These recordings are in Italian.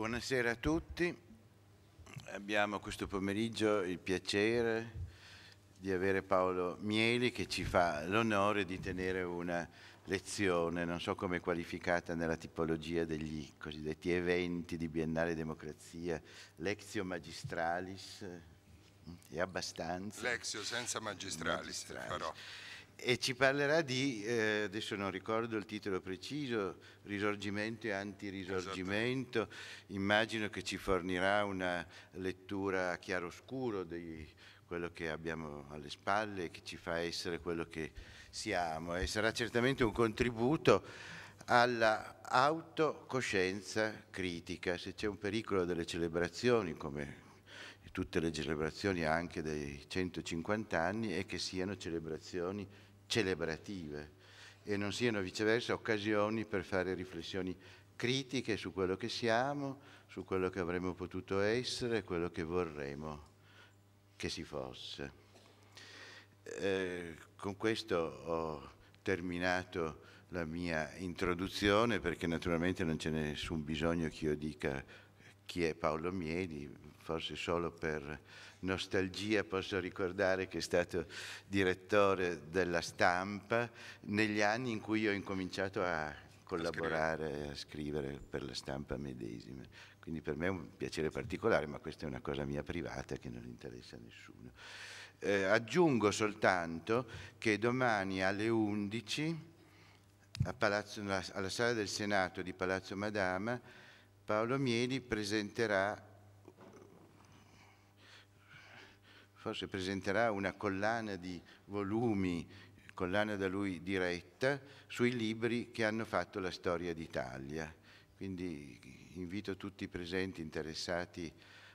Buonasera a tutti. Abbiamo questo pomeriggio il piacere di avere Paolo Mieli che ci fa l'onore di tenere una lezione, non so come qualificata nella tipologia degli cosiddetti eventi di Biennale Democrazia, Lexio Magistralis, è abbastanza. Lexio senza magistralis, magistralis. farò e ci parlerà di, eh, adesso non ricordo il titolo preciso, risorgimento e antirisorgimento, esatto. immagino che ci fornirà una lettura chiaroscuro di quello che abbiamo alle spalle, che ci fa essere quello che siamo e sarà certamente un contributo alla autocoscienza critica, se c'è un pericolo delle celebrazioni come tutte le celebrazioni anche dei 150 anni e che siano celebrazioni celebrative e non siano viceversa occasioni per fare riflessioni critiche su quello che siamo, su quello che avremmo potuto essere, quello che vorremmo che si fosse. Eh, con questo ho terminato la mia introduzione perché naturalmente non c'è nessun bisogno che io dica chi è Paolo Miedi, forse solo per nostalgia posso ricordare che è stato direttore della stampa negli anni in cui ho incominciato a collaborare, a scrivere per la stampa medesima. Quindi per me è un piacere particolare, ma questa è una cosa mia privata che non interessa a nessuno. Eh, aggiungo soltanto che domani alle 11 Palazzo, alla sala del Senato di Palazzo Madama Paolo Mieli presenterà forse presenterà una collana di volumi, collana da lui diretta, sui libri che hanno fatto la storia d'Italia. Quindi invito tutti i presenti interessati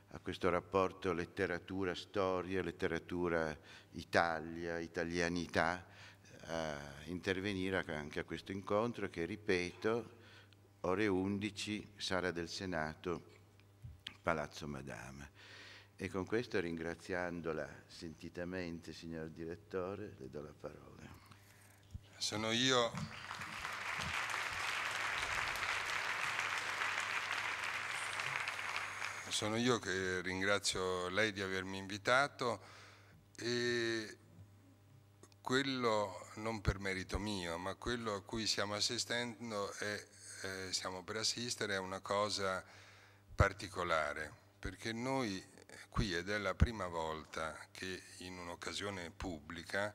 a questo rapporto letteratura-storia, letteratura-Italia, italianità, a intervenire anche a questo incontro che, ripeto, ore 11, sala del Senato, Palazzo Madama. E con questo ringraziandola sentitamente, signor direttore, le do la parola. Sono io. Sono io che ringrazio lei di avermi invitato e quello non per merito mio, ma quello a cui stiamo assistendo e eh, stiamo per assistere è una cosa particolare, perché noi qui ed è la prima volta che in un'occasione pubblica,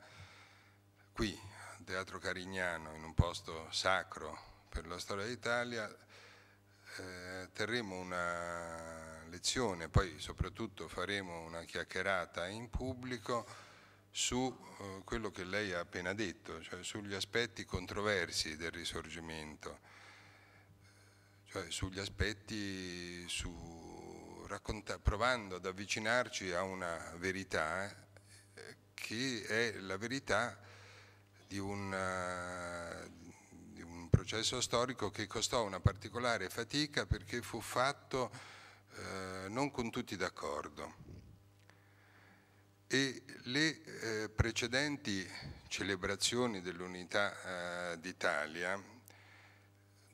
qui al Teatro Carignano, in un posto sacro per la storia d'Italia, eh, terremo una lezione, poi soprattutto faremo una chiacchierata in pubblico su eh, quello che lei ha appena detto, cioè sugli aspetti controversi del risorgimento, cioè sugli aspetti su provando ad avvicinarci a una verità eh, che è la verità di, una, eh, di un processo storico che costò una particolare fatica perché fu fatto eh, non con tutti d'accordo. E le eh, precedenti celebrazioni dell'unità eh, d'Italia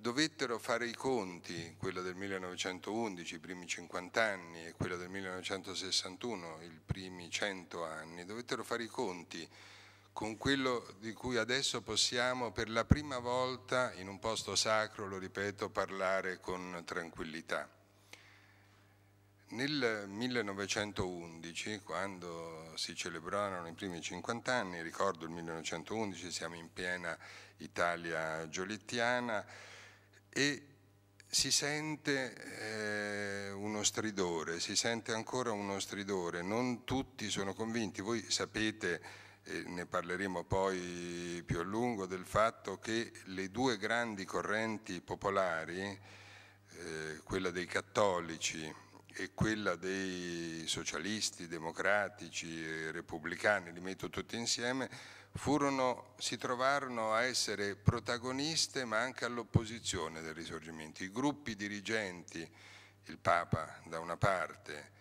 dovettero fare i conti, quella del 1911, i primi 50 anni, e quella del 1961, i primi 100 anni, dovettero fare i conti con quello di cui adesso possiamo per la prima volta in un posto sacro, lo ripeto, parlare con tranquillità. Nel 1911, quando si celebrarono i primi 50 anni, ricordo il 1911, siamo in piena Italia giolittiana, e si sente eh, uno stridore, si sente ancora uno stridore, non tutti sono convinti, voi sapete e ne parleremo poi più a lungo, del fatto che le due grandi correnti popolari, eh, quella dei cattolici e quella dei socialisti, democratici e repubblicani, li metto tutti insieme, furono, si trovarono a essere protagoniste ma anche all'opposizione del risorgimento. I gruppi dirigenti, il Papa da una parte,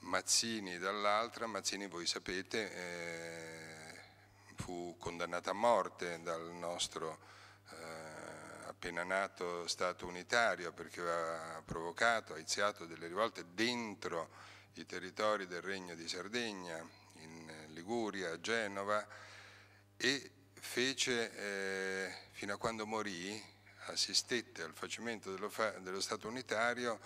Mazzini dall'altra, Mazzini voi sapete eh, fu condannato a morte dal nostro eh, appena nato Stato unitario perché aveva provocato, ha iniziato delle rivolte dentro i territori del Regno di Sardegna, in Liguria, a Genova, e fece, eh, fino a quando morì, assistette al facimento dello, dello Stato unitario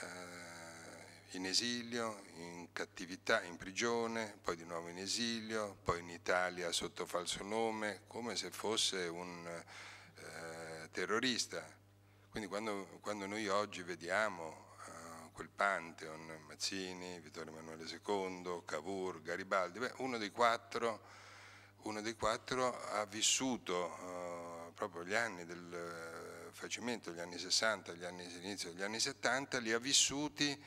eh, in esilio, in cattività, in prigione, poi di nuovo in esilio, poi in Italia sotto falso nome, come se fosse un eh, terrorista. Quindi quando, quando, noi oggi vediamo eh, quel Pantheon, Mazzini, Vittorio Emanuele II, Cavour, Garibaldi, beh, uno dei quattro uno dei quattro ha vissuto eh, proprio gli anni del facimento, gli anni 60, gli anni inizio degli anni 70, li ha vissuti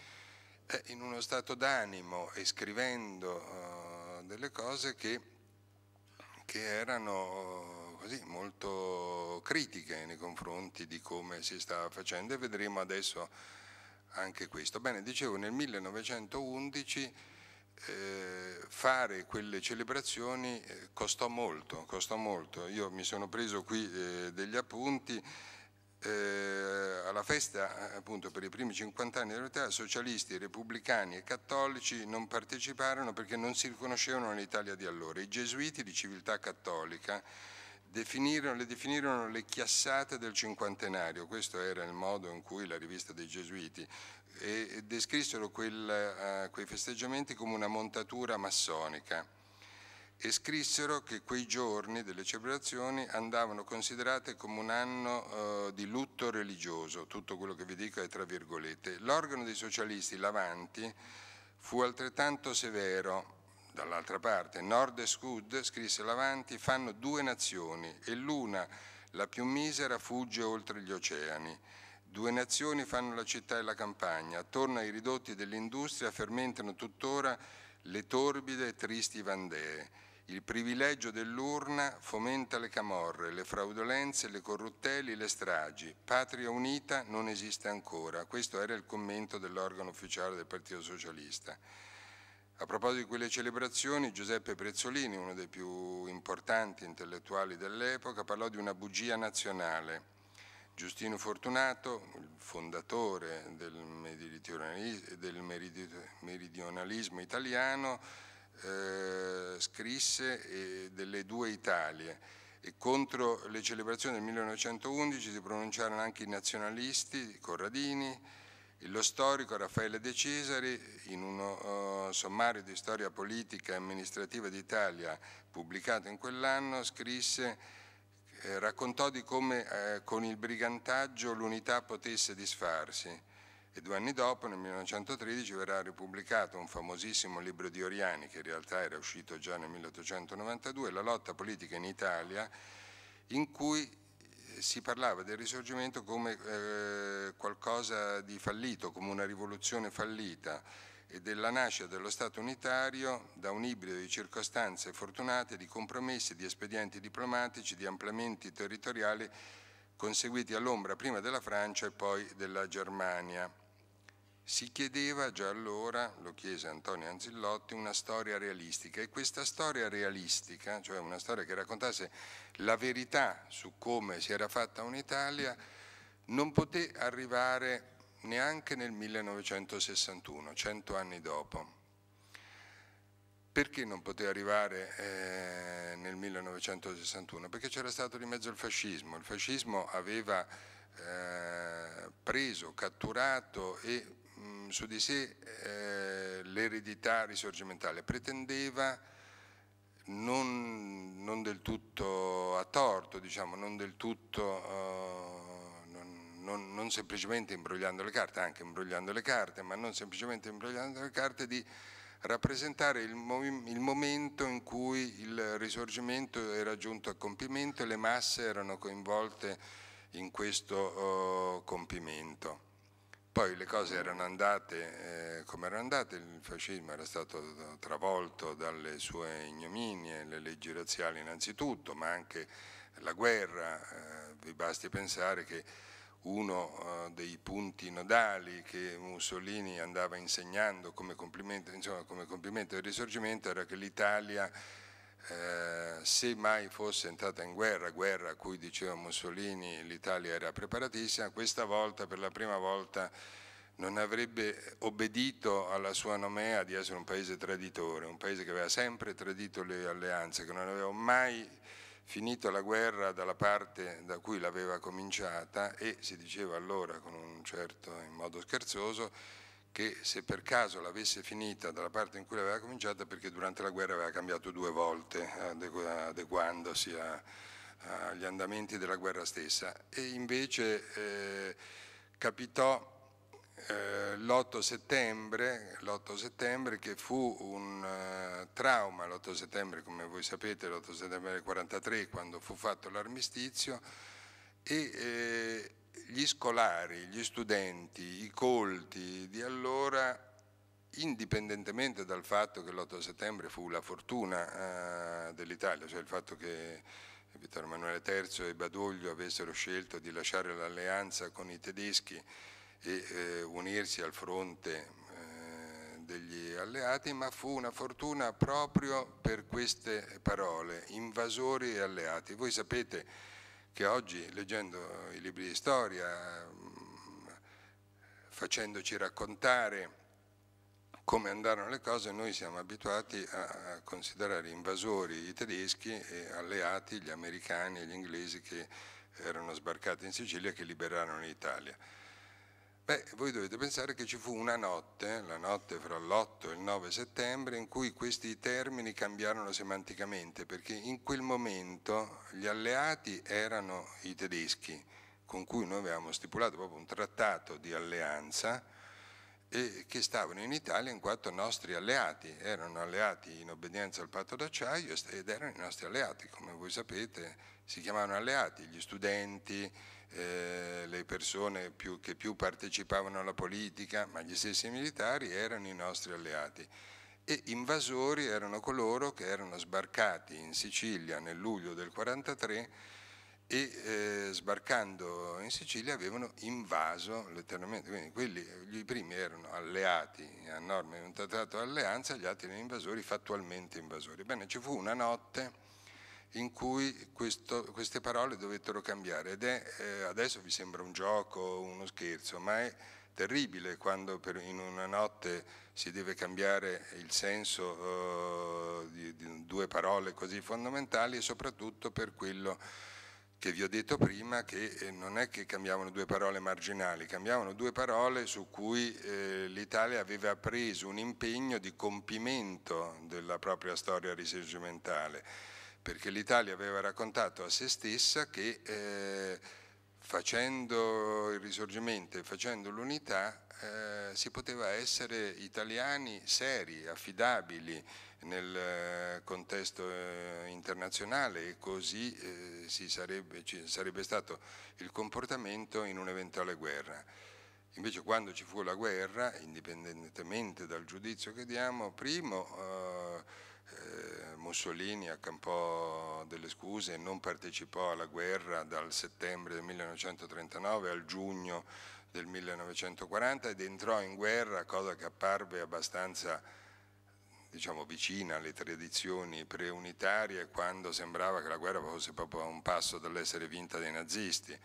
eh, in uno stato d'animo e scrivendo eh, delle cose che, che erano eh, così, molto critiche nei confronti di come si stava facendo e vedremo adesso anche questo. Bene, dicevo, nel 1911 eh, fare quelle celebrazioni eh, costò, molto, costò molto, Io mi sono preso qui eh, degli appunti. Eh, alla festa, eh, appunto, per i primi 50 anni dell'unità, socialisti, repubblicani e cattolici non parteciparono perché non si riconoscevano l'Italia di allora. I gesuiti di civiltà cattolica definirono, le definirono le chiassate del cinquantenario, questo era il modo in cui la rivista dei gesuiti e descrissero quel, uh, quei festeggiamenti come una montatura massonica e scrissero che quei giorni delle celebrazioni andavano considerate come un anno uh, di lutto religioso, tutto quello che vi dico è tra virgolette. L'organo dei socialisti, l'Avanti, fu altrettanto severo. Dall'altra parte, Nord e Scud, scrisse l'Avanti, fanno due nazioni e l'una, la più misera, fugge oltre gli oceani Due nazioni fanno la città e la campagna, attorno ai ridotti dell'industria fermentano tuttora le torbide e tristi vandee. Il privilegio dell'urna fomenta le camorre, le fraudolenze, le corrutteli, le stragi. Patria unita non esiste ancora. Questo era il commento dell'organo ufficiale del Partito Socialista. A proposito di quelle celebrazioni, Giuseppe Prezzolini, uno dei più importanti intellettuali dell'epoca, parlò di una bugia nazionale Giustino Fortunato, il fondatore del meridionalismo, del meridionalismo italiano, eh, scrisse eh, delle due Italie e contro le celebrazioni del 1911 si pronunciarono anche i nazionalisti Corradini, e lo storico Raffaele De Cesari, in uno uh, sommario di storia politica e amministrativa d'Italia pubblicato in quell'anno, scrisse eh, raccontò di come eh, con il brigantaggio l'unità potesse disfarsi e due anni dopo, nel 1913, verrà ripubblicato un famosissimo libro di Oriani, che in realtà era uscito già nel 1892, La lotta politica in Italia, in cui eh, si parlava del risorgimento come eh, qualcosa di fallito, come una rivoluzione fallita, e della nascita dello Stato unitario da un ibrido di circostanze fortunate, di compromessi, di espedienti diplomatici, di ampliamenti territoriali conseguiti all'ombra prima della Francia e poi della Germania. Si chiedeva già allora, lo chiese Antonio Anzillotti, una storia realistica e questa storia realistica, cioè una storia che raccontasse la verità su come si era fatta un'Italia, non poté arrivare neanche nel 1961, cento anni dopo. Perché non poteva arrivare eh, nel 1961? Perché c'era stato di mezzo il fascismo. Il fascismo aveva eh, preso, catturato e mh, mm, su di sé eh, l'eredità risorgimentale. Pretendeva non, non, del tutto a torto, diciamo, non del tutto oh, non, non semplicemente imbrogliando le carte, anche imbrogliando le carte, ma non semplicemente imbrogliando le carte, di rappresentare il, il, momento in cui il risorgimento era giunto a compimento e le masse erano coinvolte in questo uh, compimento. Poi le cose erano andate eh, come erano andate, il fascismo era stato travolto dalle sue ignominie, le leggi razziali innanzitutto, ma anche la guerra, eh, vi basti pensare che uno eh, dei punti nodali che Mussolini andava insegnando come complimento, insomma, come complimento del risorgimento era che l'Italia eh, se mai fosse entrata in guerra, guerra a cui diceva Mussolini l'Italia era preparatissima, questa volta per la prima volta non avrebbe obbedito alla sua nomea di essere un paese traditore, un paese che aveva sempre tradito le alleanze, che non aveva mai finita la guerra dalla parte da cui l'aveva cominciata e si diceva allora con un certo in modo scherzoso che se per caso l'avesse finita dalla parte in cui l'aveva cominciata perché durante la guerra aveva cambiato due volte adeguandosi a, agli andamenti della guerra stessa e invece eh, capitò eh, l'8 settembre, settembre, che fu un uh, trauma, l'8 settembre come voi sapete, l'8 settembre del 43 quando fu fatto l'armistizio e eh, gli scolari, gli studenti, i colti di allora indipendentemente dal fatto che l'8 settembre fu la fortuna eh, dell'Italia, cioè il fatto che Vittorio Emanuele III e Badoglio avessero scelto di lasciare l'alleanza con i tedeschi e eh, unirsi al fronte eh, degli alleati, ma fu una fortuna proprio per queste parole, invasori e alleati. Voi sapete che oggi, leggendo i libri di storia, mm, facendoci raccontare come andarono le cose, noi siamo abituati a considerare invasori i tedeschi e alleati gli americani e gli inglesi che erano sbarcati in Sicilia e che liberarono l'Italia. Beh, voi dovete pensare che ci fu una notte, la notte fra l'8 e il 9 settembre, in cui questi termini cambiarono semanticamente, perché in quel momento gli alleati erano i tedeschi, con cui noi avevamo stipulato proprio un trattato di alleanza, e che stavano in Italia in quanto nostri alleati, erano alleati in obbedienza al patto d'acciaio ed erano i nostri alleati, come voi sapete si chiamavano alleati, gli studenti, eh, le persone più, che più partecipavano alla politica, ma gli stessi militari erano i nostri alleati. E invasori erano coloro che erano sbarcati in Sicilia nel luglio del 1943 e eh, sbarcando in Sicilia avevano invaso letteralmente, quindi quelli, i primi erano alleati a norma di un trattato di alleanza, gli altri erano invasori, fattualmente invasori. Bene, ci fu una notte in cui questo, queste parole dovettero cambiare ed è, eh, adesso vi sembra un gioco, uno scherzo, ma è terribile quando per, in una notte si deve cambiare il senso eh, di, di due parole così fondamentali e soprattutto per quello che vi ho detto prima che eh, non è che cambiavano due parole marginali, cambiavano due parole su cui eh, l'Italia aveva preso un impegno di compimento della propria storia risorgimentale perché l'Italia aveva raccontato a se stessa che eh, facendo il risorgimento e facendo l'unità eh, si poteva essere italiani seri, affidabili nel eh, contesto eh, internazionale e così eh, sarebbe, ci sarebbe stato il comportamento in un'eventuale guerra. Invece quando ci fu la guerra, indipendentemente dal giudizio che diamo, primo eh, eh, Mussolini accampò delle scuse e non partecipò alla guerra dal settembre del 1939 al giugno del 1940 ed entrò in guerra, cosa che apparve abbastanza diciamo, vicina alle tradizioni preunitarie quando sembrava che la guerra fosse proprio a un passo dall'essere vinta dai nazisti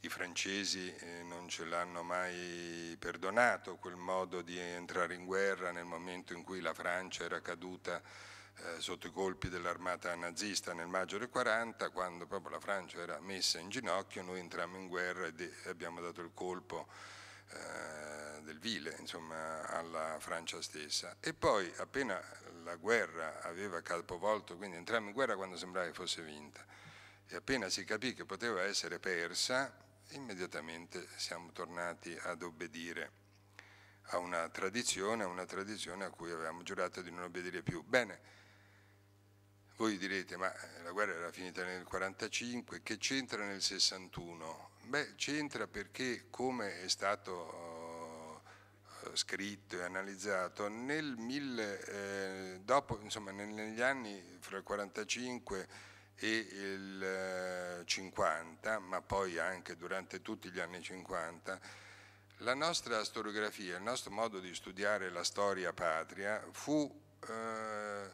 i francesi eh, non ce l'hanno mai perdonato, quel modo di entrare in guerra nel momento in cui la Francia era caduta eh, sotto i colpi dell'armata nazista nel maggio del 40, quando proprio la Francia era messa in ginocchio, noi entrammo in guerra e abbiamo dato il colpo eh, del vile insomma, alla Francia stessa. E poi appena la guerra aveva capovolto, quindi entrammo in guerra quando sembrava che fosse vinta, e appena si capì che poteva essere persa, immediatamente siamo tornati ad obbedire a una tradizione, a una tradizione a cui avevamo giurato di non obbedire più. Bene, voi direte, ma eh, la guerra era finita nel 1945, che c'entra nel 61? Beh, c'entra perché, come è stato eh, scritto e analizzato, nel mille, eh, dopo, insomma, negli anni fra il 1945 e il 50, eh, ma poi anche durante tutti gli anni 50, la nostra storiografia, il nostro modo di studiare la storia patria fu eh,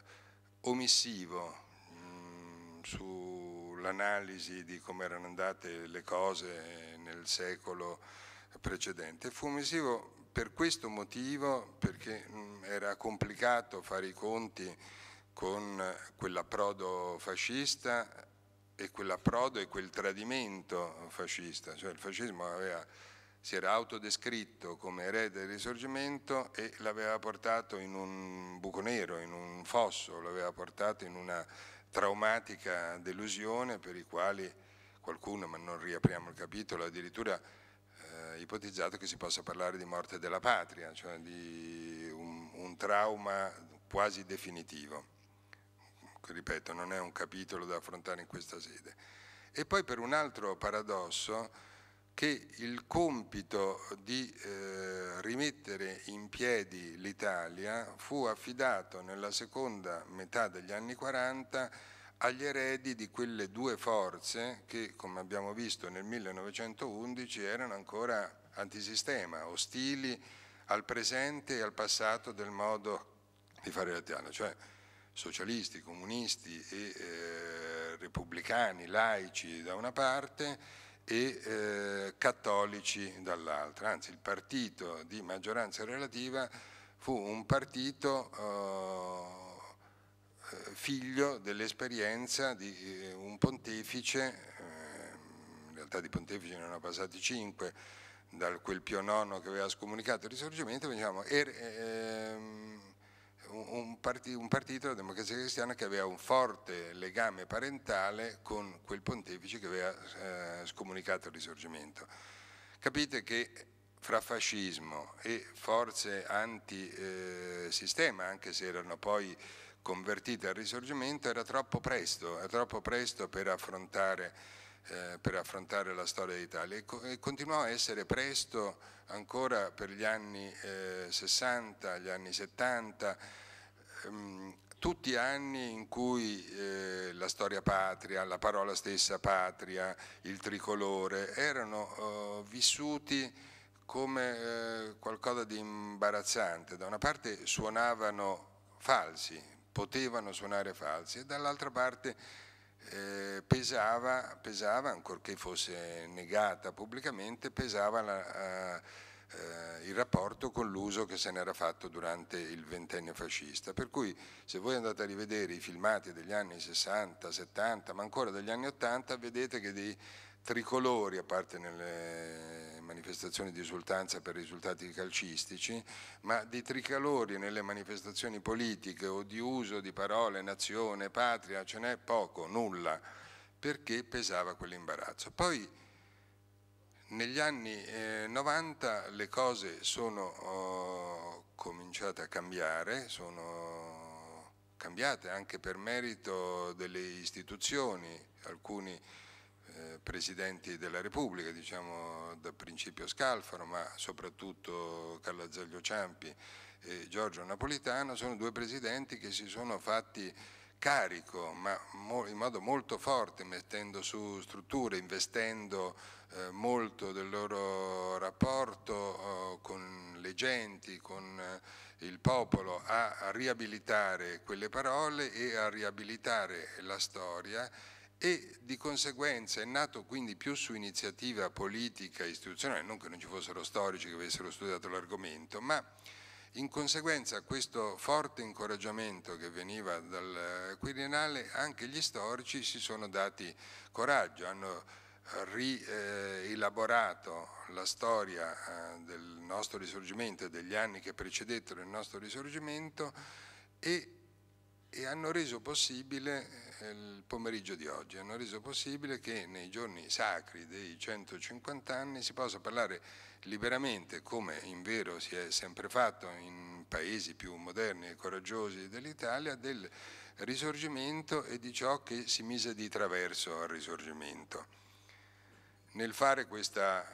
omissivo mm, sull'analisi di come erano andate le cose nel secolo precedente. Fu omissivo per questo motivo, perché mh, mm, era complicato fare i conti con quell'approdo fascista e quell'approdo e quel tradimento fascista, cioè il fascismo aveva, si era autodescritto come erede del risorgimento e l'aveva portato in un buco nero, in un fosso, l'aveva portato in una traumatica delusione per i quali qualcuno, ma non riapriamo il capitolo, addirittura eh, ipotizzato che si possa parlare di morte della patria, cioè di un, un trauma quasi definitivo ripeto, non è un capitolo da affrontare in questa sede. E poi per un altro paradosso che il compito di eh, rimettere in piedi l'Italia fu affidato nella seconda metà degli anni 40 agli eredi di quelle due forze che, come abbiamo visto nel 1911, erano ancora antisistema, ostili al presente e al passato del modo di fare l'Italia, cioè socialisti, comunisti e eh, repubblicani, laici da una parte e eh, cattolici dall'altra. Anzi, il partito di maggioranza relativa fu un partito eh, figlio dell'esperienza di eh, un pontefice, ehm, in realtà di pontefici ne erano passati cinque, da quel Pio IX che aveva scomunicato il risorgimento, diciamo, er, ehm, un, partito, un partito, la democrazia cristiana, che aveva un forte legame parentale con quel pontefice che aveva eh, scomunicato il risorgimento. Capite che fra fascismo e forze antisistema, eh, anche se erano poi convertite al risorgimento, era troppo presto, era troppo presto per affrontare eh, per affrontare la storia d'Italia e, continuò a essere presto ancora per gli anni eh, 60, gli anni 70 Ehm, tutti anni in cui eh, la storia patria, la parola stessa patria, il tricolore erano eh, vissuti come eh, qualcosa di imbarazzante. Da una parte suonavano falsi, potevano suonare falsi e dall'altra parte eh, pesava, pesava, ancorché fosse negata pubblicamente, pesava la eh, eh, il rapporto con l'uso che se n'era fatto durante il ventennio fascista. Per cui se voi andate a rivedere i filmati degli anni 60, 70, ma ancora degli anni 80, vedete che dei tricolori, a parte nelle manifestazioni di esultanza per risultati calcistici, ma di tricolori nelle manifestazioni politiche o di uso di parole, nazione, patria, ce n'è poco, nulla, perché pesava quell'imbarazzo. Poi negli anni eh, 90 le cose sono oh, cominciate a cambiare, sono cambiate anche per merito delle istituzioni, alcuni eh, presidenti della Repubblica, diciamo da principio Scalfaro, ma soprattutto Carla Zaglio Ciampi e Giorgio Napolitano, sono due presidenti che si sono fatti carico, ma in modo molto forte, mettendo su strutture, investendo eh, molto del loro rapporto eh, con le genti, con eh, il popolo, a, a riabilitare quelle parole e a riabilitare la storia e di conseguenza è nato quindi più su iniziativa politica e istituzionale, non che non ci fossero storici che avessero studiato l'argomento, ma in conseguenza a questo forte incoraggiamento che veniva dal Quirinale anche gli storici si sono dati coraggio, hanno rielaborato la storia eh, del nostro risorgimento e degli anni che precedettero il nostro risorgimento e, e hanno reso possibile eh, il pomeriggio di oggi, hanno reso possibile che nei giorni sacri dei 150 anni si possa parlare liberamente, come in vero si è sempre fatto in paesi più moderni e coraggiosi dell'Italia, del risorgimento e di ciò che si mise di traverso al risorgimento. Nel fare questa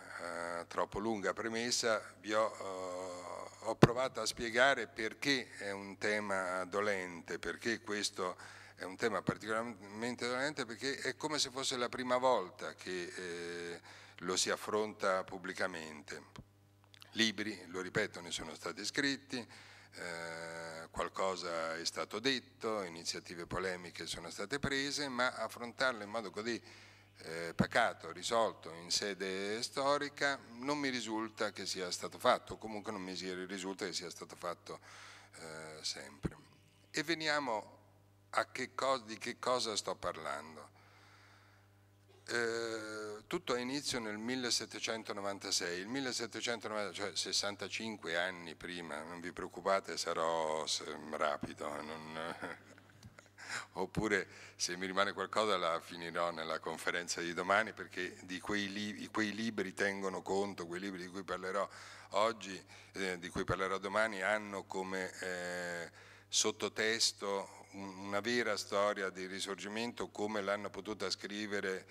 eh, troppo lunga premessa vi ho, eh, ho, provato a spiegare perché è un tema dolente, perché questo è un tema particolarmente dolente, perché è come se fosse la prima volta che eh, lo si affronta pubblicamente. Libri, lo ripeto, ne sono stati scritti, eh, qualcosa è stato detto, iniziative polemiche sono state prese, ma affrontarle in modo così eh, pacato, risolto in sede storica, non mi risulta che sia stato fatto, comunque non mi risulta che sia stato fatto eh, sempre. E veniamo a che cosa, di che cosa sto parlando. Eh, tutto ha inizio nel 1796, il 1796, cioè 65 anni prima, non vi preoccupate sarò rapido, non, oppure se mi rimane qualcosa la finirò nella conferenza di domani perché di quei, li quei libri tengono conto, quei libri di cui parlerò oggi, eh, di cui parlerò domani, hanno come eh, sottotesto una vera storia di risorgimento come l'hanno potuta scrivere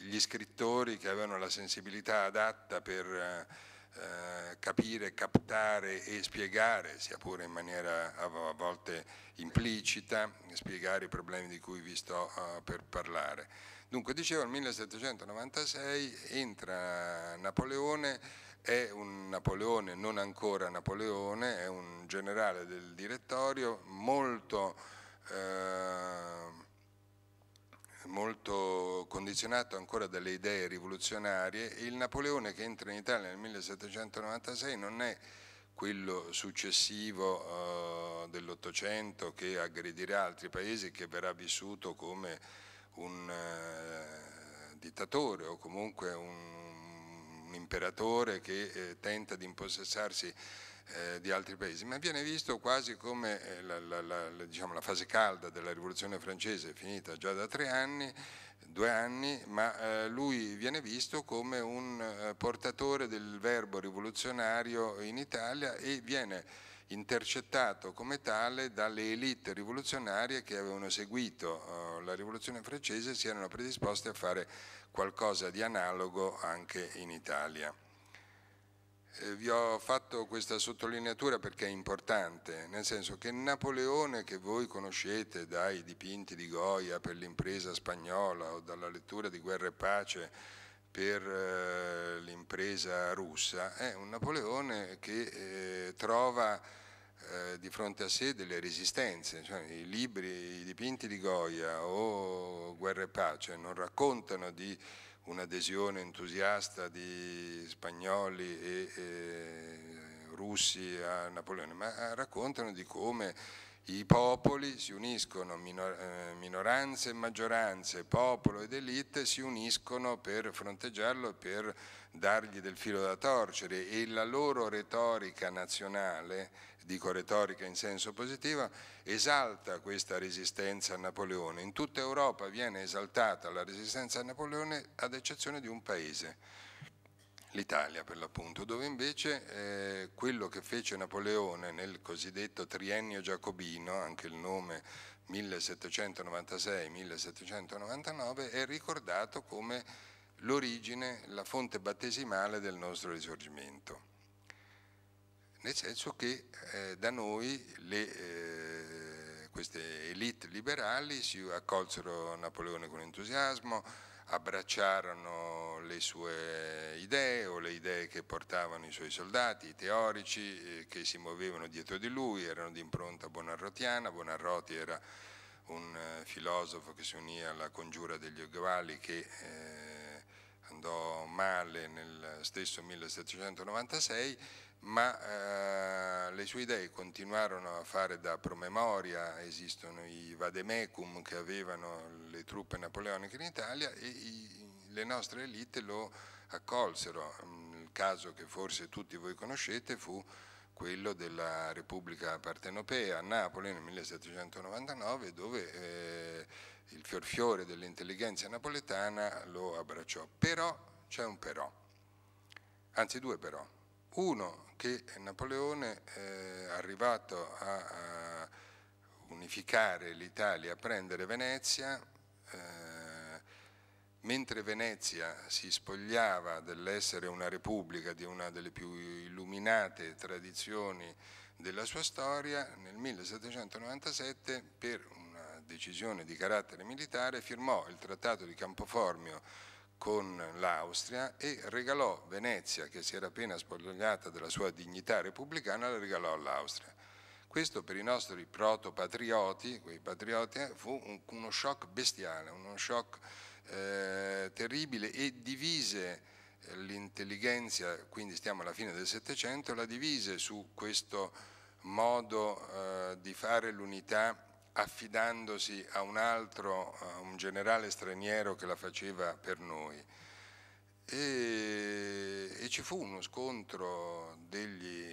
gli scrittori che avevano la sensibilità adatta per... Eh, eh, capire, captare e spiegare, sia pure in maniera a volte implicita, spiegare i problemi di cui vi sto eh, per parlare. Dunque, dicevo, nel 1796 entra Napoleone è un Napoleone, non ancora Napoleone, è un generale del direttorio molto eh, molto condizionato ancora dalle idee rivoluzionarie, il Napoleone che entra in Italia nel 1796 non è quello successivo eh, dell'Ottocento che aggredirà altri paesi, che verrà vissuto come un eh, dittatore o comunque un, un imperatore che eh, tenta di impossessarsi eh, di altri paesi, ma viene visto quasi come eh, la, la, la, diciamo, la, fase calda della rivoluzione francese finita già da tre anni, due anni, ma eh, lui viene visto come un eh, portatore del verbo rivoluzionario in Italia e viene intercettato come tale dalle elite rivoluzionarie che avevano seguito oh, la rivoluzione francese e si erano predisposte a fare qualcosa di analogo anche in Italia eh, vi ho fatto questa sottolineatura perché è importante, nel senso che Napoleone che voi conoscete dai dipinti di Goya per l'impresa spagnola o dalla lettura di Guerra e Pace per eh, l'impresa russa, è un Napoleone che eh, trova eh, di fronte a sé delle resistenze, cioè, i libri, i dipinti di Goya o Guerra e Pace non raccontano di un'adesione entusiasta di spagnoli e, e russi a Napoleone, ma eh, raccontano di come i popoli si uniscono, eh, minoranze e maggioranze, popolo ed elite si uniscono per fronteggiarlo e per dargli del filo da torcere e la loro retorica nazionale dico retorica in senso positivo, esalta questa resistenza a Napoleone. In tutta Europa viene esaltata la resistenza a Napoleone ad eccezione di un paese, l'Italia per l'appunto, dove invece eh, quello che fece Napoleone nel cosiddetto triennio giacobino, anche il nome 1796-1799, è ricordato come l'origine, la fonte battesimale del nostro risorgimento nel senso che eh, da noi le, eh, queste elite liberali si accolsero Napoleone con entusiasmo, abbracciarono le sue idee o le idee che portavano i suoi soldati, i teorici eh, che si muovevano dietro di lui, erano di impronta bonarrotiana, Bonarroti era un eh, filosofo che si unì alla congiura degli uguali che eh, andò male nel stesso 1796 ma eh, le sue idee continuarono a fare da promemoria, esistono i vademecum che avevano le truppe napoleoniche in Italia e i, le nostre elite lo accolsero. Mm, il caso che forse tutti voi conoscete fu quello della Repubblica Partenopea a Napoli nel 1799 dove eh, il fiorfiore dell'intelligenza napoletana lo abbracciò. Però c'è un però, anzi due però. Uno, che Napoleone, eh, arrivato a, a unificare l'Italia, a prendere Venezia, eh, mentre Venezia si spogliava dell'essere una repubblica, di una delle più illuminate tradizioni della sua storia, nel 1797, per una decisione di carattere militare, firmò il Trattato di Campoformio con l'Austria e regalò Venezia, che si era appena spogliata della sua dignità repubblicana, la regalò all'Austria. Questo per i nostri proto-patrioti, quei patrioti, eh, fu un, uno shock bestiale, uno shock eh, terribile e divise eh, l'intelligenza, quindi stiamo alla fine del Settecento, la divise su questo modo eh, di fare l'unità affidandosi a un altro, a un generale straniero che la faceva per noi. E, e ci fu uno scontro degli,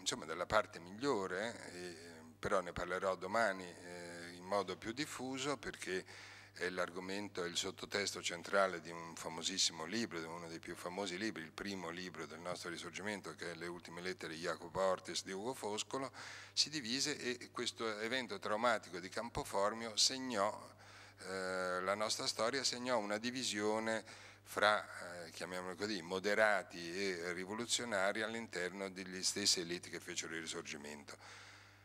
insomma, della parte migliore, eh, però ne parlerò domani eh, in modo più diffuso perché è l'argomento, è il sottotesto centrale di un famosissimo libro, di uno dei più famosi libri, il primo libro del nostro risorgimento, che è Le ultime lettere di Jacopo Ortis di Ugo Foscolo, si divise e questo evento traumatico di Campoformio segnò, eh, la nostra storia segnò una divisione fra, eh, chiamiamolo così, moderati e rivoluzionari all'interno degli stessi elite che fecero il risorgimento.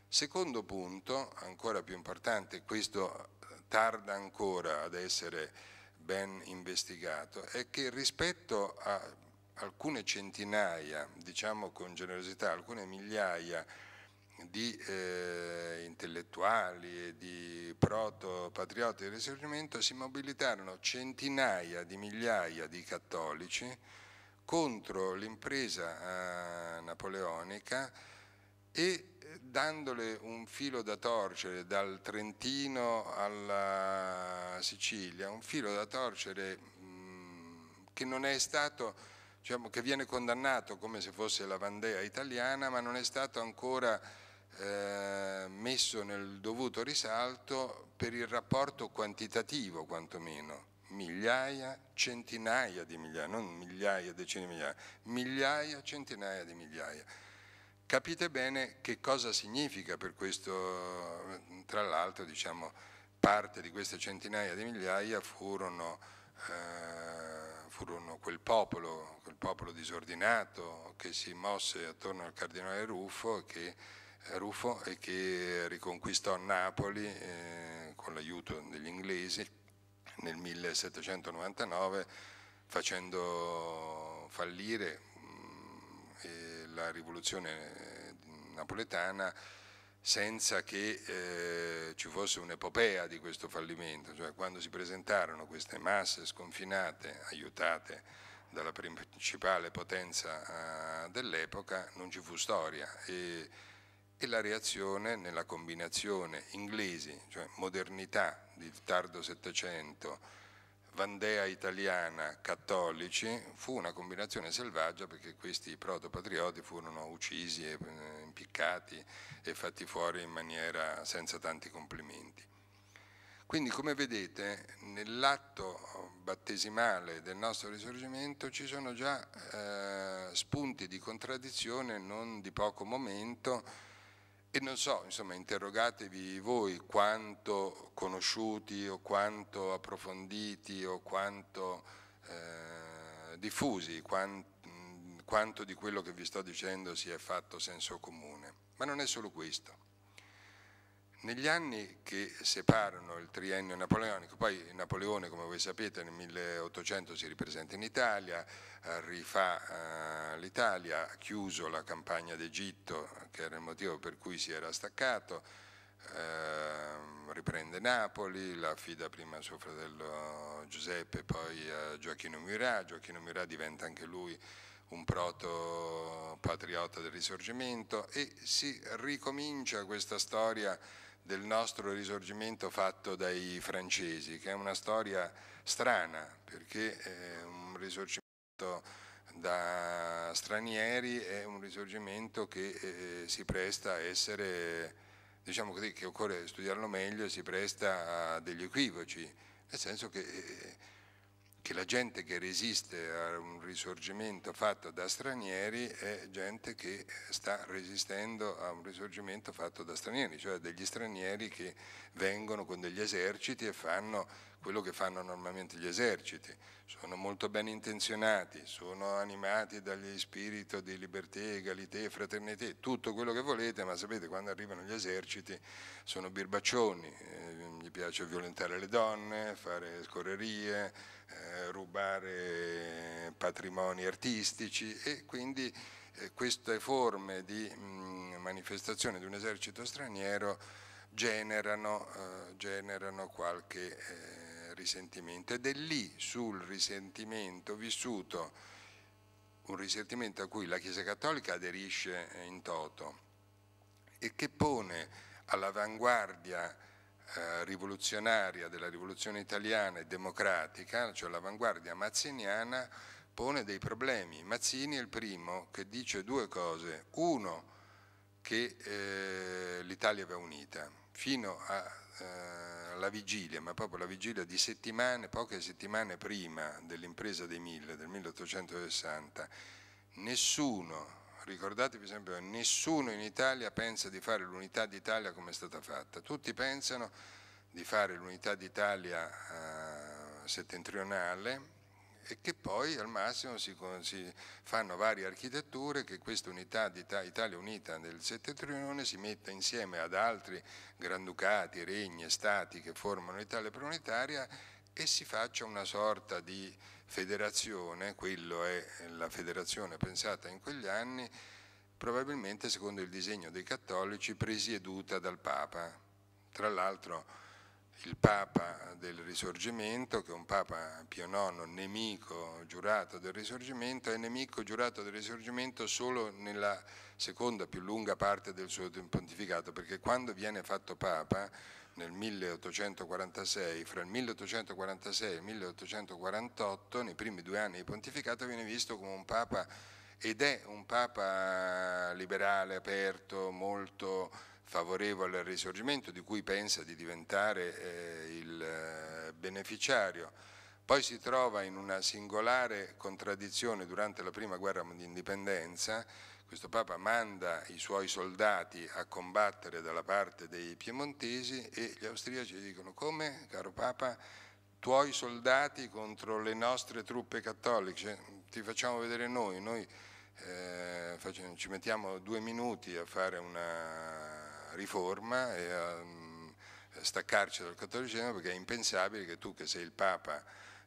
Secondo punto, ancora più importante, questo tarda ancora ad essere ben investigato è che rispetto a alcune centinaia, diciamo con generosità, alcune migliaia di eh, intellettuali e di proto-patrioti del risorgimento si mobilitarono centinaia di migliaia di cattolici contro l'impresa eh, napoleonica e eh, dandole un filo da torcere dal Trentino alla Sicilia, un filo da torcere mm, che non è stato diciamo, che viene condannato come se fosse la Vandea italiana, ma non è stato ancora eh, messo nel dovuto risalto per il rapporto quantitativo, quantomeno. Migliaia, centinaia di migliaia, non migliaia, decine di migliaia, migliaia, centinaia di migliaia. Capite bene che cosa significa per questo, tra l'altro diciamo, parte di queste centinaia di migliaia furono, eh, furono quel, popolo, quel popolo disordinato che si mosse attorno al cardinale Ruffo che eh, Ruffo e che riconquistò Napoli eh, con l'aiuto degli inglesi nel 1799 facendo fallire della rivoluzione eh, napoletana senza che eh, ci fosse un'epopea di questo fallimento, cioè quando si presentarono queste masse sconfinate, aiutate dalla principale potenza eh, dell'epoca, non ci fu storia e, e, la reazione nella combinazione inglesi, cioè modernità di tardo Settecento, Vandea italiana cattolici fu una combinazione selvaggia perché questi protopatrioti furono uccisi, e, eh, impiccati e fatti fuori in maniera senza tanti complimenti. Quindi come vedete nell'atto battesimale del nostro risorgimento ci sono già eh, spunti di contraddizione non di poco momento e non so, insomma, interrogatevi voi quanto conosciuti o quanto approfonditi o quanto eh, diffusi, quant, quanto di quello che vi sto dicendo sia fatto senso comune. Ma non è solo questo. Negli anni che separano il triennio napoleonico, poi Napoleone come voi sapete nel 1800 si ripresenta in Italia, eh, rifà eh, l'Italia, ha chiuso la campagna d'Egitto che era il motivo per cui si era staccato, ehm, riprende Napoli, la affida prima a suo fratello Giuseppe, poi a Gioacchino Murat, Gioacchino Murat diventa anche lui un proto patriota del risorgimento e si ricomincia questa storia del nostro risorgimento fatto dai francesi, che è una storia strana perché un risorgimento da stranieri è un risorgimento che eh, si presta a essere, diciamo così, che occorre studiarlo meglio, si presta a degli equivoci, nel senso che eh, che la gente che resiste a un risorgimento fatto da stranieri è gente che sta resistendo a un risorgimento fatto da stranieri, cioè degli stranieri che vengono con degli eserciti e fanno quello che fanno normalmente gli eserciti, sono molto ben intenzionati, sono animati dagli spirito di libertà, egalità, fraternità, tutto quello che volete, ma sapete quando arrivano gli eserciti sono birbaccioni, eh, gli piace violentare le donne, fare scorrerie, eh, rubare patrimoni artistici e quindi eh, queste forme di mh, mm, manifestazione di un esercito straniero generano, eh, generano qualche eh, risentimento ed è lì sul risentimento vissuto, un risentimento a cui la Chiesa Cattolica aderisce in toto e che pone all'avanguardia eh, rivoluzionaria della rivoluzione italiana e democratica, cioè all'avanguardia mazziniana, pone dei problemi. Mazzini è il primo che dice due cose. Uno, che eh, l'Italia va unita. Fino a eh, la vigilia, ma proprio la vigilia di settimane, poche settimane prima dell'impresa dei mille, del 1860, nessuno, ricordatevi sempre, nessuno in Italia pensa di fare l'unità d'Italia come è stata fatta, tutti pensano di fare l'unità d'Italia eh, settentrionale, e che poi al massimo si, si fanno varie architetture che questa unità d'Italia Unita nel Settentrione si metta insieme ad altri granducati, regni e stati che formano l'Italia Prunitaria e si faccia una sorta di federazione, quello è la federazione pensata in quegli anni, probabilmente secondo il disegno dei cattolici presieduta dal Papa. Tra l'altro il Papa del Risorgimento, che è un Papa Pio IX nemico giurato del Risorgimento, è nemico giurato del Risorgimento solo nella seconda più lunga parte del suo pontificato, perché quando viene fatto Papa nel 1846, fra il 1846 e il 1848, nei primi due anni di pontificato, viene visto come un Papa ed è un Papa liberale, aperto, molto favorevole al risorgimento di cui pensa di diventare eh, il eh, beneficiario. Poi si trova in una singolare contraddizione durante la prima guerra di indipendenza, questo Papa manda i suoi soldati a combattere dalla parte dei piemontesi e gli austriaci dicono come, caro Papa, tuoi soldati contro le nostre truppe cattoliche, ti facciamo vedere noi, noi eh, ci mettiamo due minuti a fare una riforma e a mm, staccarci dal cattolicesimo perché è impensabile che tu che sei il Papa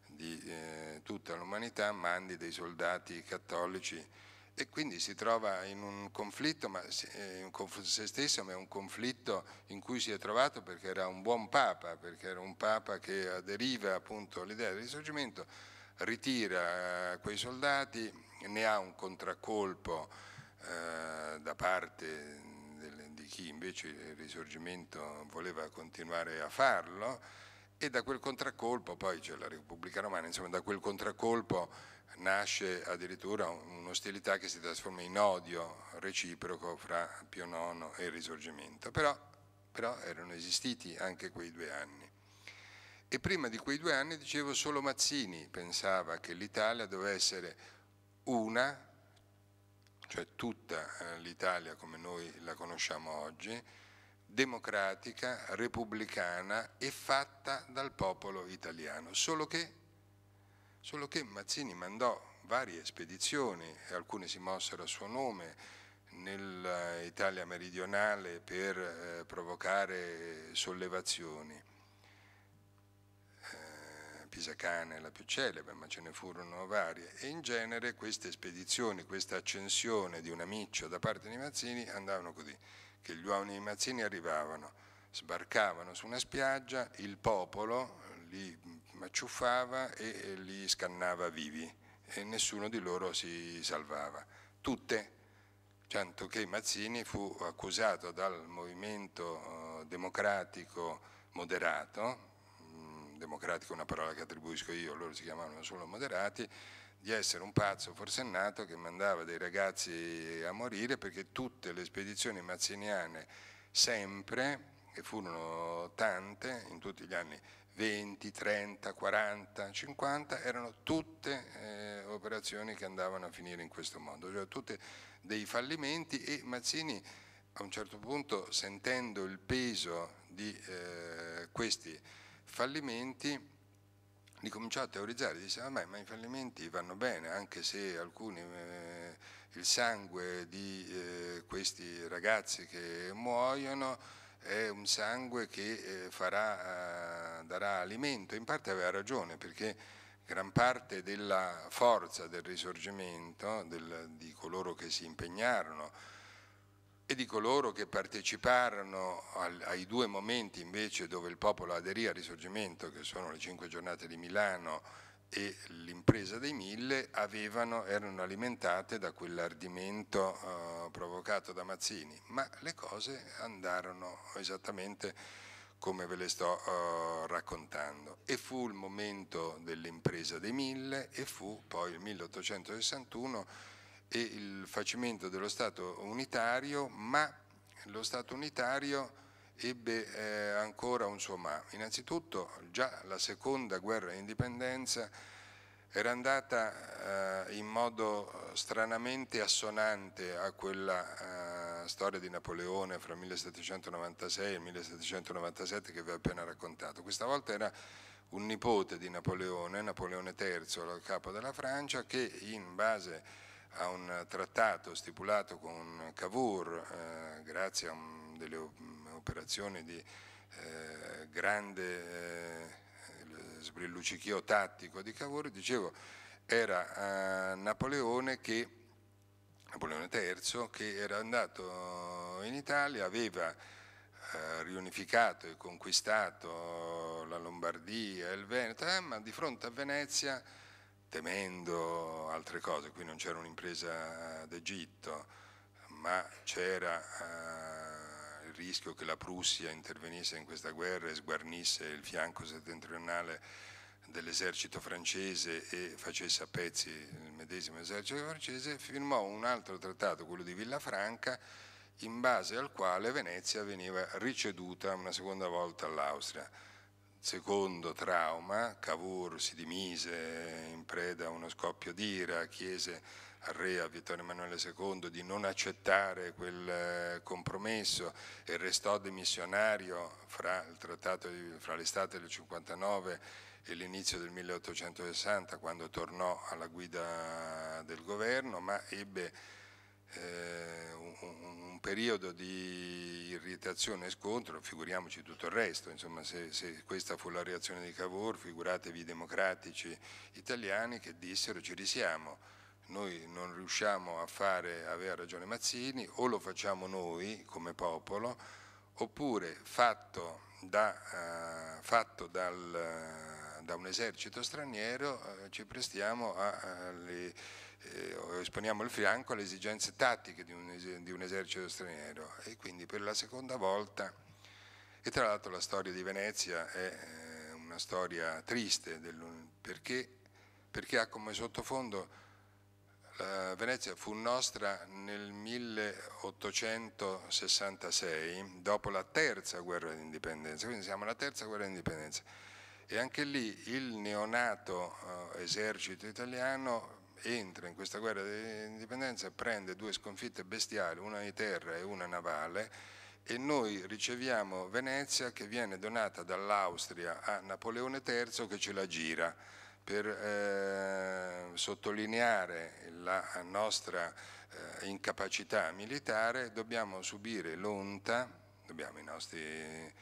di eh, tutta l'umanità mandi dei soldati cattolici e quindi si trova in un conflitto, ma eh, in se stesso, ma è un conflitto in cui si è trovato perché era un buon Papa, perché era un Papa che aderiva appunto all'idea del risorgimento, ritira eh, quei soldati, ne ha un contraccolpo eh, da parte chi invece il eh, risorgimento voleva continuare a farlo e da quel contraccolpo, poi c'è la Repubblica Romana, insomma da quel contraccolpo nasce addirittura un'ostilità che si trasforma in odio reciproco fra Pio IX e il risorgimento, però, però erano esistiti anche quei due anni. E prima di quei due anni, dicevo, solo Mazzini pensava che l'Italia doveva essere una cioè tutta eh, l'Italia come noi la conosciamo oggi, democratica, repubblicana e fatta dal popolo italiano. Solo che, solo che Mazzini mandò varie spedizioni, alcune si mossero a suo nome, nell'Italia meridionale per eh, provocare sollevazioni. Pisacane la più celebre, ma ce ne furono varie, e in genere queste spedizioni, questa accensione di un amiccio da parte di Mazzini andavano così, che gli uomini di Mazzini arrivavano, sbarcavano su una spiaggia, il popolo li acciuffava e li scannava vivi e nessuno di loro si salvava. Tutte, tanto che Mazzini fu accusato dal movimento eh, democratico moderato, democratico una parola che attribuisco io, loro si chiamavano solo moderati, di essere un pazzo forsennato che mandava dei ragazzi a morire perché tutte le spedizioni mazziniane sempre, e furono tante in tutti gli anni 20, 30, 40, 50, erano tutte eh, operazioni che andavano a finire in questo modo, cioè tutte dei fallimenti e Mazzini a un certo punto sentendo il peso di eh, questi fallimenti li cominciò a teorizzare, diceva ah, ma, ma i fallimenti vanno bene anche se alcuni, eh, il sangue di eh, questi ragazzi che muoiono è un sangue che eh, farà, eh, darà alimento, in parte aveva ragione perché gran parte della forza del risorgimento, del, di coloro che si impegnarono e di coloro che parteciparono al, ai due momenti invece dove il popolo aderì al risorgimento, che sono le cinque giornate di Milano e l'impresa dei mille, avevano, erano alimentate da quell'ardimento eh, provocato da Mazzini, ma le cose andarono esattamente come ve le sto eh, raccontando. E fu il momento dell'impresa dei mille e fu poi il 1861 e il facimento dello Stato unitario, ma lo Stato unitario ebbe eh, ancora un suo ma. Innanzitutto già la seconda guerra indipendenza era andata eh, in modo stranamente assonante a quella eh, storia di Napoleone fra 1796 e 1797 che vi ho appena raccontato. Questa volta era un nipote di Napoleone, Napoleone III, il capo della Francia, che in base a a un trattato stipulato con Cavour, eh, grazie a un, delle operazioni di eh, grande eh, sbrillucichio tattico di Cavour, dicevo, era eh, Napoleone che Napoleone III che era andato in Italia, aveva eh, riunificato e conquistato la Lombardia il Veneto, eh, ma di fronte a Venezia temendo altre cose, qui non c'era un'impresa d'Egitto, ma c'era eh, il rischio che la Prussia intervenisse in questa guerra e sguarnisse il fianco settentrionale dell'esercito francese e facesse a pezzi il medesimo esercito francese, firmò un altro trattato, quello di Villafranca, in base al quale Venezia veniva riceduta una seconda volta all'Austria secondo trauma, Cavour si dimise in preda a uno scoppio d'ira, chiese al re, a Vittorio Emanuele II, di non accettare quel eh, compromesso e restò demissionario fra, di, fra l'estate del 59 e l'inizio del 1860, quando tornò alla guida del governo, ma ebbe eh, un, un, periodo di irritazione e scontro, figuriamoci tutto il resto, insomma se, se, questa fu la reazione di Cavour, figuratevi i democratici italiani che dissero ci risiamo, noi non riusciamo a fare, aveva ragione Mazzini, o lo facciamo noi come popolo, oppure fatto, da, eh, fatto dal, eh, da un esercito straniero eh, ci prestiamo eh, alle eh, esponiamo il fianco alle esigenze tattiche di un, di un esercito straniero e quindi per la seconda volta, e tra l'altro la storia di Venezia è eh, una storia triste perché, perché ha come sottofondo la Venezia fu nostra nel 1866, dopo la terza guerra d'indipendenza, quindi siamo alla terza guerra d'indipendenza. E anche lì il neonato eh, esercito italiano entra in questa guerra di indipendenza, prende due sconfitte bestiali, una di terra e una navale, e noi riceviamo Venezia che viene donata dall'Austria a Napoleone III che ce la gira per eh, sottolineare la nostra eh, incapacità militare dobbiamo subire l'onta, dobbiamo i nostri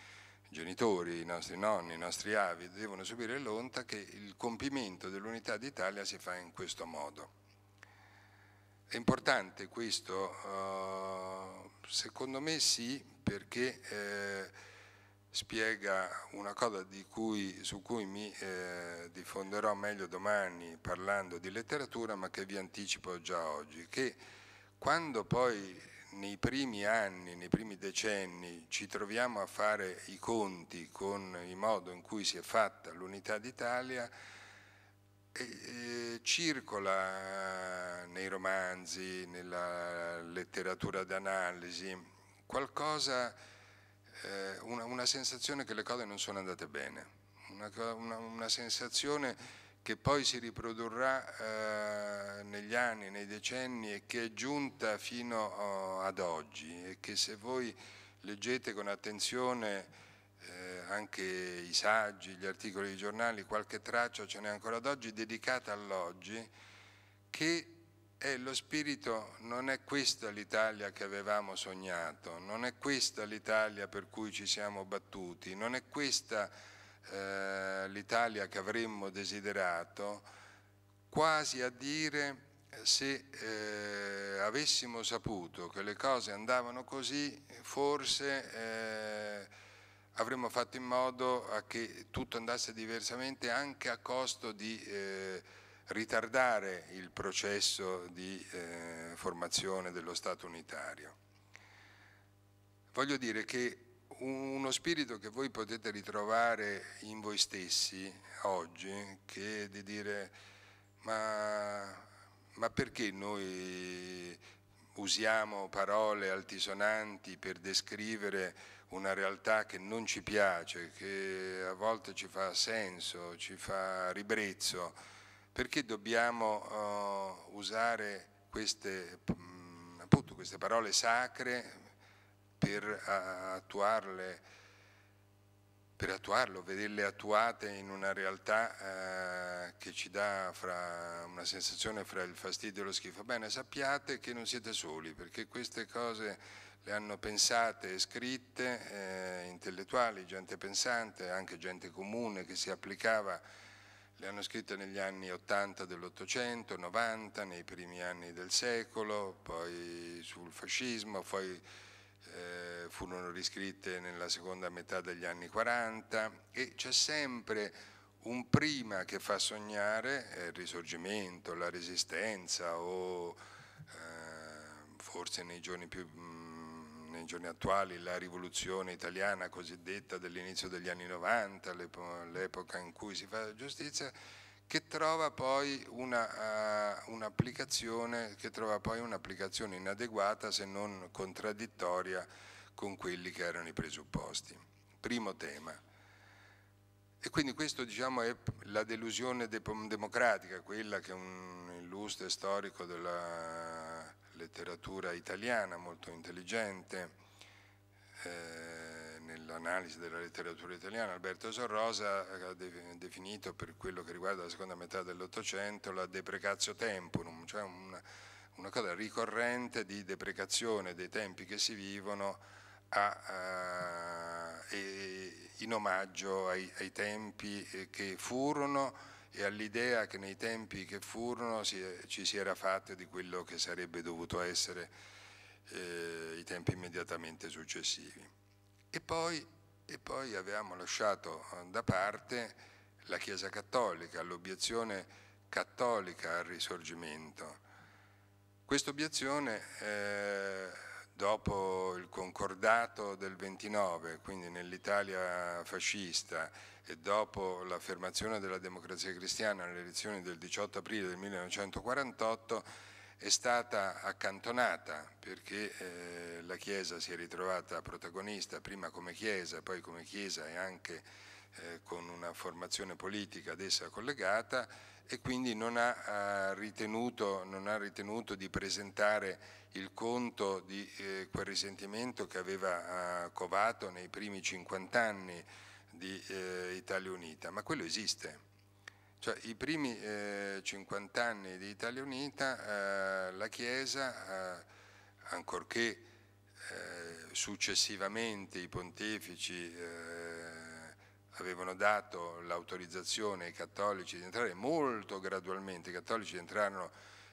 genitori, i nostri nonni, i nostri avi devono subire l'onta che il compimento dell'unità d'Italia si fa in questo modo. È importante questo? Eh, secondo me sì, perché eh, spiega una cosa cui, su cui mi eh, diffonderò meglio domani parlando di letteratura, ma che vi anticipo già oggi, che quando poi nei primi anni, nei primi decenni ci troviamo a fare i conti con il modo in cui si è fatta l'unità d'Italia, circola nei romanzi, nella letteratura d'analisi, qualcosa, eh, una, una, sensazione che le cose non sono andate bene, una, una, una sensazione che poi si riprodurrà eh, negli anni, nei decenni e che è giunta fino eh, ad oggi e che se voi leggete con attenzione eh, anche i saggi, gli articoli di giornali, qualche traccia ce n'è ancora ad oggi dedicata all'oggi, che è lo spirito, non è questa l'Italia che avevamo sognato, non è questa l'Italia per cui ci siamo battuti, non è questa eh, l'Italia che avremmo desiderato, quasi a dire se eh, avessimo saputo che le cose andavano così, forse eh, avremmo fatto in modo che tutto andasse diversamente anche a costo di eh, ritardare il processo di eh, formazione dello Stato unitario. Voglio dire che uno spirito che voi potete ritrovare in voi stessi oggi, che è di dire ma, ma perché noi usiamo parole altisonanti per descrivere una realtà che non ci piace, che a volte ci fa senso, ci fa ribrezzo, perché dobbiamo uh, usare queste, mm, appunto, queste parole sacre per attuarle, per attuarlo, vederle attuate in una realtà eh, che ci dà fra una sensazione fra il fastidio e lo schifo. Bene, sappiate che non siete soli, perché queste cose le hanno pensate e scritte eh, intellettuali, gente pensante, anche gente comune che si applicava, le hanno scritte negli anni 80 dell'Ottocento, 90, nei primi anni del secolo, poi sul fascismo, poi eh, furono riscritte nella seconda metà degli anni 40 e c'è sempre un prima che fa sognare, eh, il risorgimento, la resistenza o eh, forse nei giorni, più, mh, mm, nei giorni attuali la rivoluzione italiana cosiddetta dell'inizio degli anni 90, l'epoca in cui si fa giustizia, eh, che trova poi un'applicazione uh, un inadeguata se non contraddittoria con quelli che erano i presupposti. Primo tema. E quindi questo diciamo, è la delusione de democratica, quella che un illustre storico della letteratura italiana, molto intelligente, eh, l'analisi della letteratura italiana, Alberto Sorrosa eh, ha definito per quello che riguarda la seconda metà dell'Ottocento la deprecatio temporum, cioè una, una, cosa ricorrente di deprecazione dei tempi che si vivono a, a, eh, e, in omaggio ai, ai tempi eh, che furono e all'idea che nei tempi che furono si, ci si era fatto di quello che sarebbe dovuto essere eh, i tempi immediatamente successivi. E poi, e poi avevamo lasciato eh, da parte la Chiesa Cattolica, l'obiezione cattolica al risorgimento. Questa obiezione, eh, dopo il concordato del 29, quindi nell'Italia fascista, e dopo l'affermazione della democrazia cristiana alle elezioni del 18 aprile del 1948, è stata accantonata perché eh, la Chiesa si è ritrovata protagonista prima come Chiesa, poi come Chiesa e anche eh, con una formazione politica ad essa collegata e quindi non ha, ha, ritenuto, non ha ritenuto, di presentare il conto di eh, quel risentimento che aveva covato nei primi 50 anni di eh, Italia Unita, ma quello esiste cioè, I primi eh, 50 anni di Italia Unita eh, la Chiesa, eh, ancorché eh, successivamente i pontefici eh, avevano dato l'autorizzazione ai cattolici di entrare molto gradualmente, i cattolici entrarono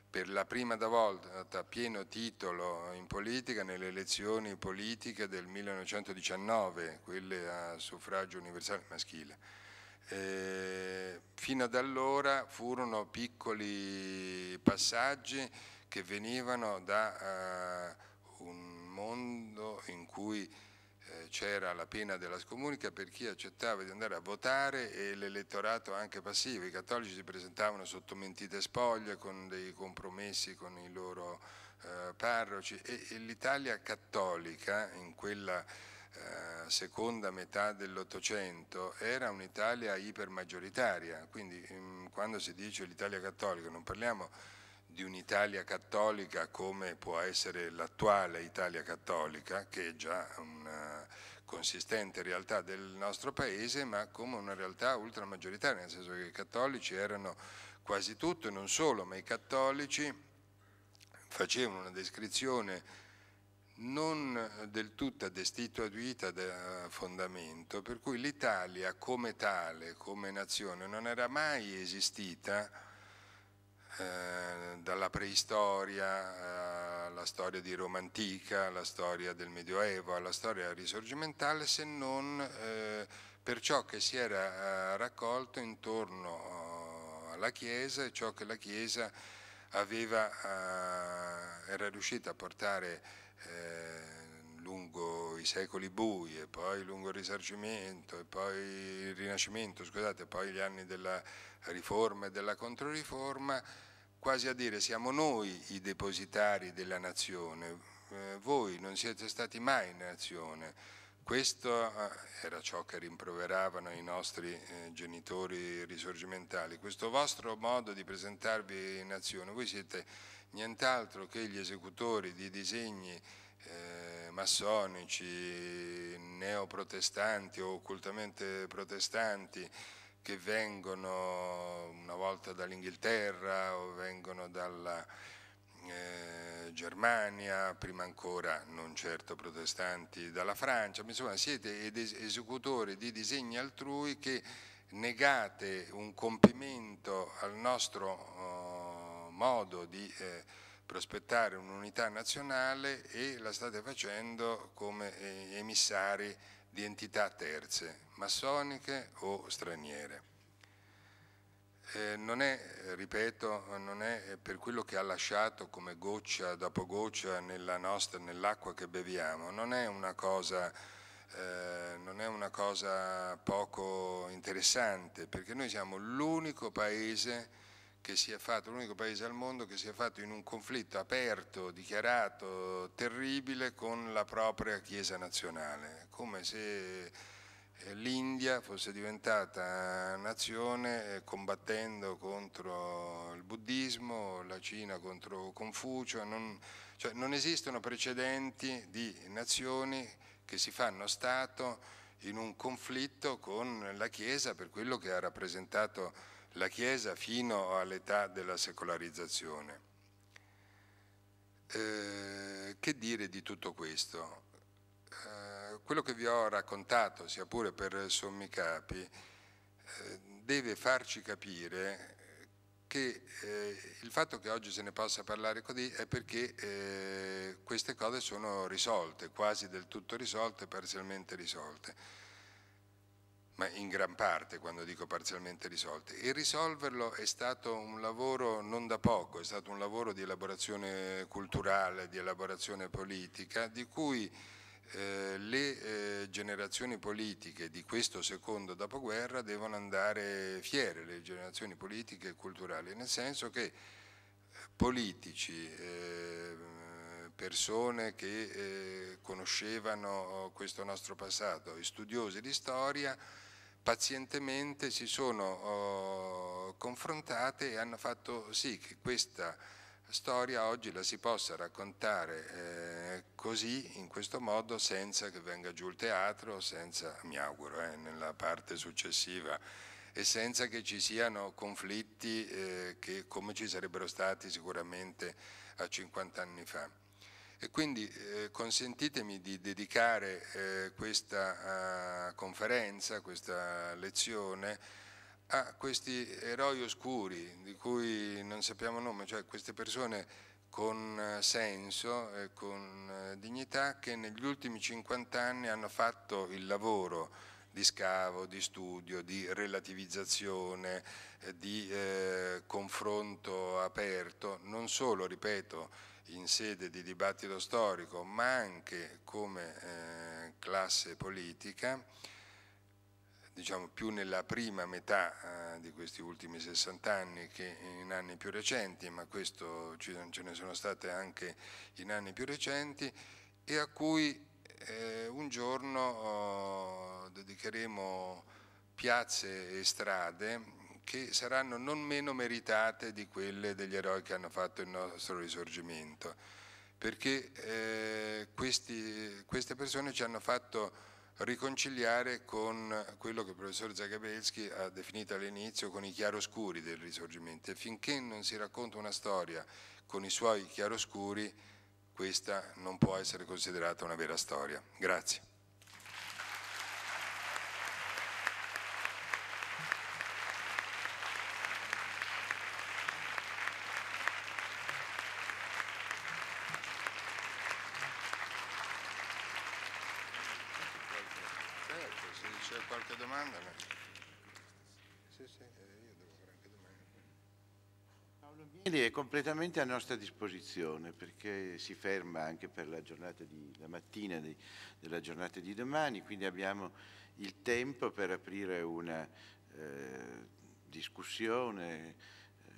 per la prima volta a pieno titolo in politica nelle elezioni politiche del 1919, quelle a suffragio universale maschile eh, fino ad allora furono piccoli passaggi che venivano da uh, un mondo in cui eh, c'era la pena della scomunica per chi accettava di andare a votare e l'elettorato anche passivo. I cattolici si presentavano sotto mentite spoglie con dei compromessi con i loro eh, parroci e, e l'Italia cattolica in quella eh, seconda metà dell'Ottocento era un'Italia ipermaggioritaria, quindi mm, quando si dice l'Italia cattolica non parliamo di un'Italia cattolica come può essere l'attuale Italia cattolica, che è già una consistente realtà del nostro paese, ma come una realtà ultramaggioritaria, nel senso che i cattolici erano quasi tutto, e non solo, ma i cattolici facevano una descrizione non del tutto destituita da fondamento, per cui l'Italia come tale, come nazione, non era mai esistita eh, dalla preistoria alla storia di Roma antica, alla storia del Medioevo, alla storia risorgimentale, se non eh, per ciò che si era eh, raccolto intorno alla Chiesa e ciò che la Chiesa aveva, eh, era riuscita a portare eh, lungo i secoli bui e poi lungo il risarcimento e poi il rinascimento, scusate, poi gli anni della riforma e della controriforma, quasi a dire siamo noi i depositari della nazione, eh, voi non siete stati mai in nazione. Questo eh, era ciò che rimproveravano i nostri eh, genitori risorgimentali, questo vostro modo di presentarvi in azione, voi siete nient'altro che gli esecutori di disegni eh, massonici, neoprotestanti o occultamente protestanti che vengono una volta dall'Inghilterra o vengono dalla eh, Germania, prima ancora non certo protestanti, dalla Francia, insomma siete esecutori di disegni altrui che negate un compimento al nostro oh, modo di eh, prospettare un'unità nazionale e la state facendo come eh, emissari di entità terze, massoniche o straniere. Eh, non è, ripeto, non è per quello che ha lasciato come goccia dopo goccia nell'acqua nell che beviamo, non è una cosa... Eh, non è una cosa poco interessante perché noi siamo l'unico paese che sia fatto, l'unico paese al mondo che sia fatto in un conflitto aperto, dichiarato, terribile con la propria Chiesa nazionale, come se eh, l'India fosse diventata nazione eh, combattendo contro il buddismo, la Cina contro Confucio, non, cioè non esistono precedenti di nazioni che si fanno Stato in un conflitto con la Chiesa per quello che ha rappresentato la Chiesa fino all'età della secolarizzazione. Eh, che dire di tutto questo? Eh, quello che vi ho raccontato, sia pure per sommi capi, eh, deve farci capire che eh, il fatto che oggi se ne possa parlare così è perché eh, queste cose sono risolte, quasi del tutto risolte, parzialmente risolte ma in gran parte quando dico parzialmente risolte. E risolverlo è stato un lavoro non da poco, è stato un lavoro di elaborazione culturale, di elaborazione politica, di cui eh, le eh, generazioni politiche di questo secondo dopoguerra devono andare fiere, le generazioni politiche e culturali, nel senso che eh, politici, eh, persone che eh, conoscevano questo nostro passato, studiosi di storia, pazientemente si sono uh, confrontate e hanno fatto sì che questa storia oggi la si possa raccontare eh, così, in questo modo, senza che venga giù il teatro, senza, mi auguro, eh, nella parte successiva, e senza che ci siano conflitti eh, che, come ci sarebbero stati sicuramente a 50 anni fa. E quindi eh, consentitemi di dedicare eh, questa eh, conferenza, questa lezione a questi eroi oscuri di cui non sappiamo nome, cioè queste persone con eh, senso e con eh, dignità che negli ultimi 50 anni hanno fatto il lavoro di scavo, di studio, di relativizzazione, eh, di confronto aperto, non solo, ripeto, in sede di dibattito storico, ma anche come eh, classe politica, diciamo più nella prima metà eh, di questi ultimi 60 anni che in anni più recenti, ma questo ce ne sono state anche in anni più recenti, e a cui eh, un giorno oh, dedicheremo piazze e strade che saranno non meno meritate di quelle degli eroi che hanno fatto il nostro risorgimento, perché eh, questi, queste persone ci hanno fatto riconciliare con quello che il professor Zagabelsky ha definito all'inizio con i chiaroscuri del risorgimento e finché non si racconta una storia con i suoi chiaroscuri questa non può essere considerata una vera storia. Grazie. completamente a nostra disposizione perché si ferma anche per la, di, la mattina di, della giornata di domani, quindi abbiamo il tempo per aprire una eh, discussione, eh,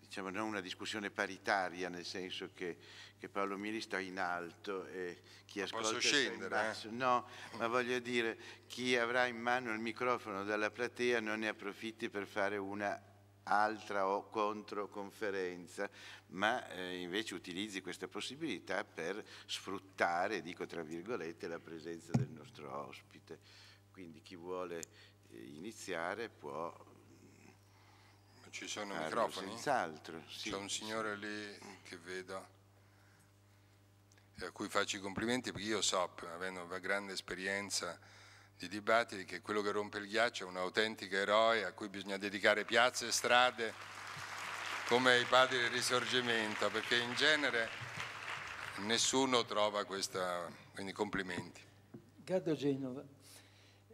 diciamo non una discussione paritaria, nel senso che, che Paolo Miri sta in alto e chi ma ascolta... Posso scendere? Eh? Basso, eh? No, ma voglio dire, chi avrà in mano il microfono dalla platea non ne approfitti per fare una altra o controconferenza, ma eh, invece utilizzi questa possibilità per sfruttare, dico tra virgolette, la presenza del nostro ospite. Quindi chi vuole eh, iniziare può... Ci sono microfoni? Senz'altro. Sì. C'è un signore lì che vedo e a cui faccio i complimenti perché io so, avendo una grande esperienza, di dibattiti che quello che rompe il ghiaccio è un autentico eroe a cui bisogna dedicare piazze e strade come i padri del risorgimento, perché in genere nessuno trova questa... quindi complimenti. Gaddo Genova,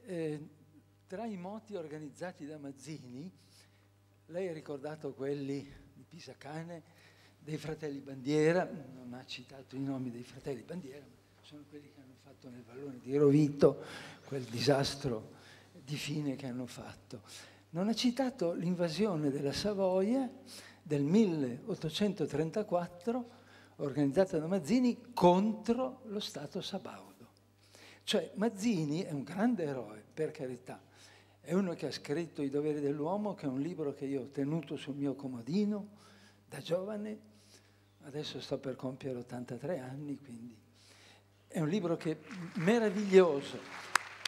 eh, tra i moti organizzati da Mazzini, lei ha ricordato quelli di Pisacane, dei fratelli Bandiera, non ha citato i nomi dei fratelli Bandiera, sono quelli che hanno fatto nel vallone di Rovito quel disastro di fine che hanno fatto. Non ha citato l'invasione della Savoia del 1834 organizzata da Mazzini contro lo Stato sabaudo. Cioè Mazzini è un grande eroe, per carità, è uno che ha scritto I doveri dell'uomo, che è un libro che io ho tenuto sul mio comodino da giovane, adesso sto per compiere 83 anni, quindi è un libro che meraviglioso,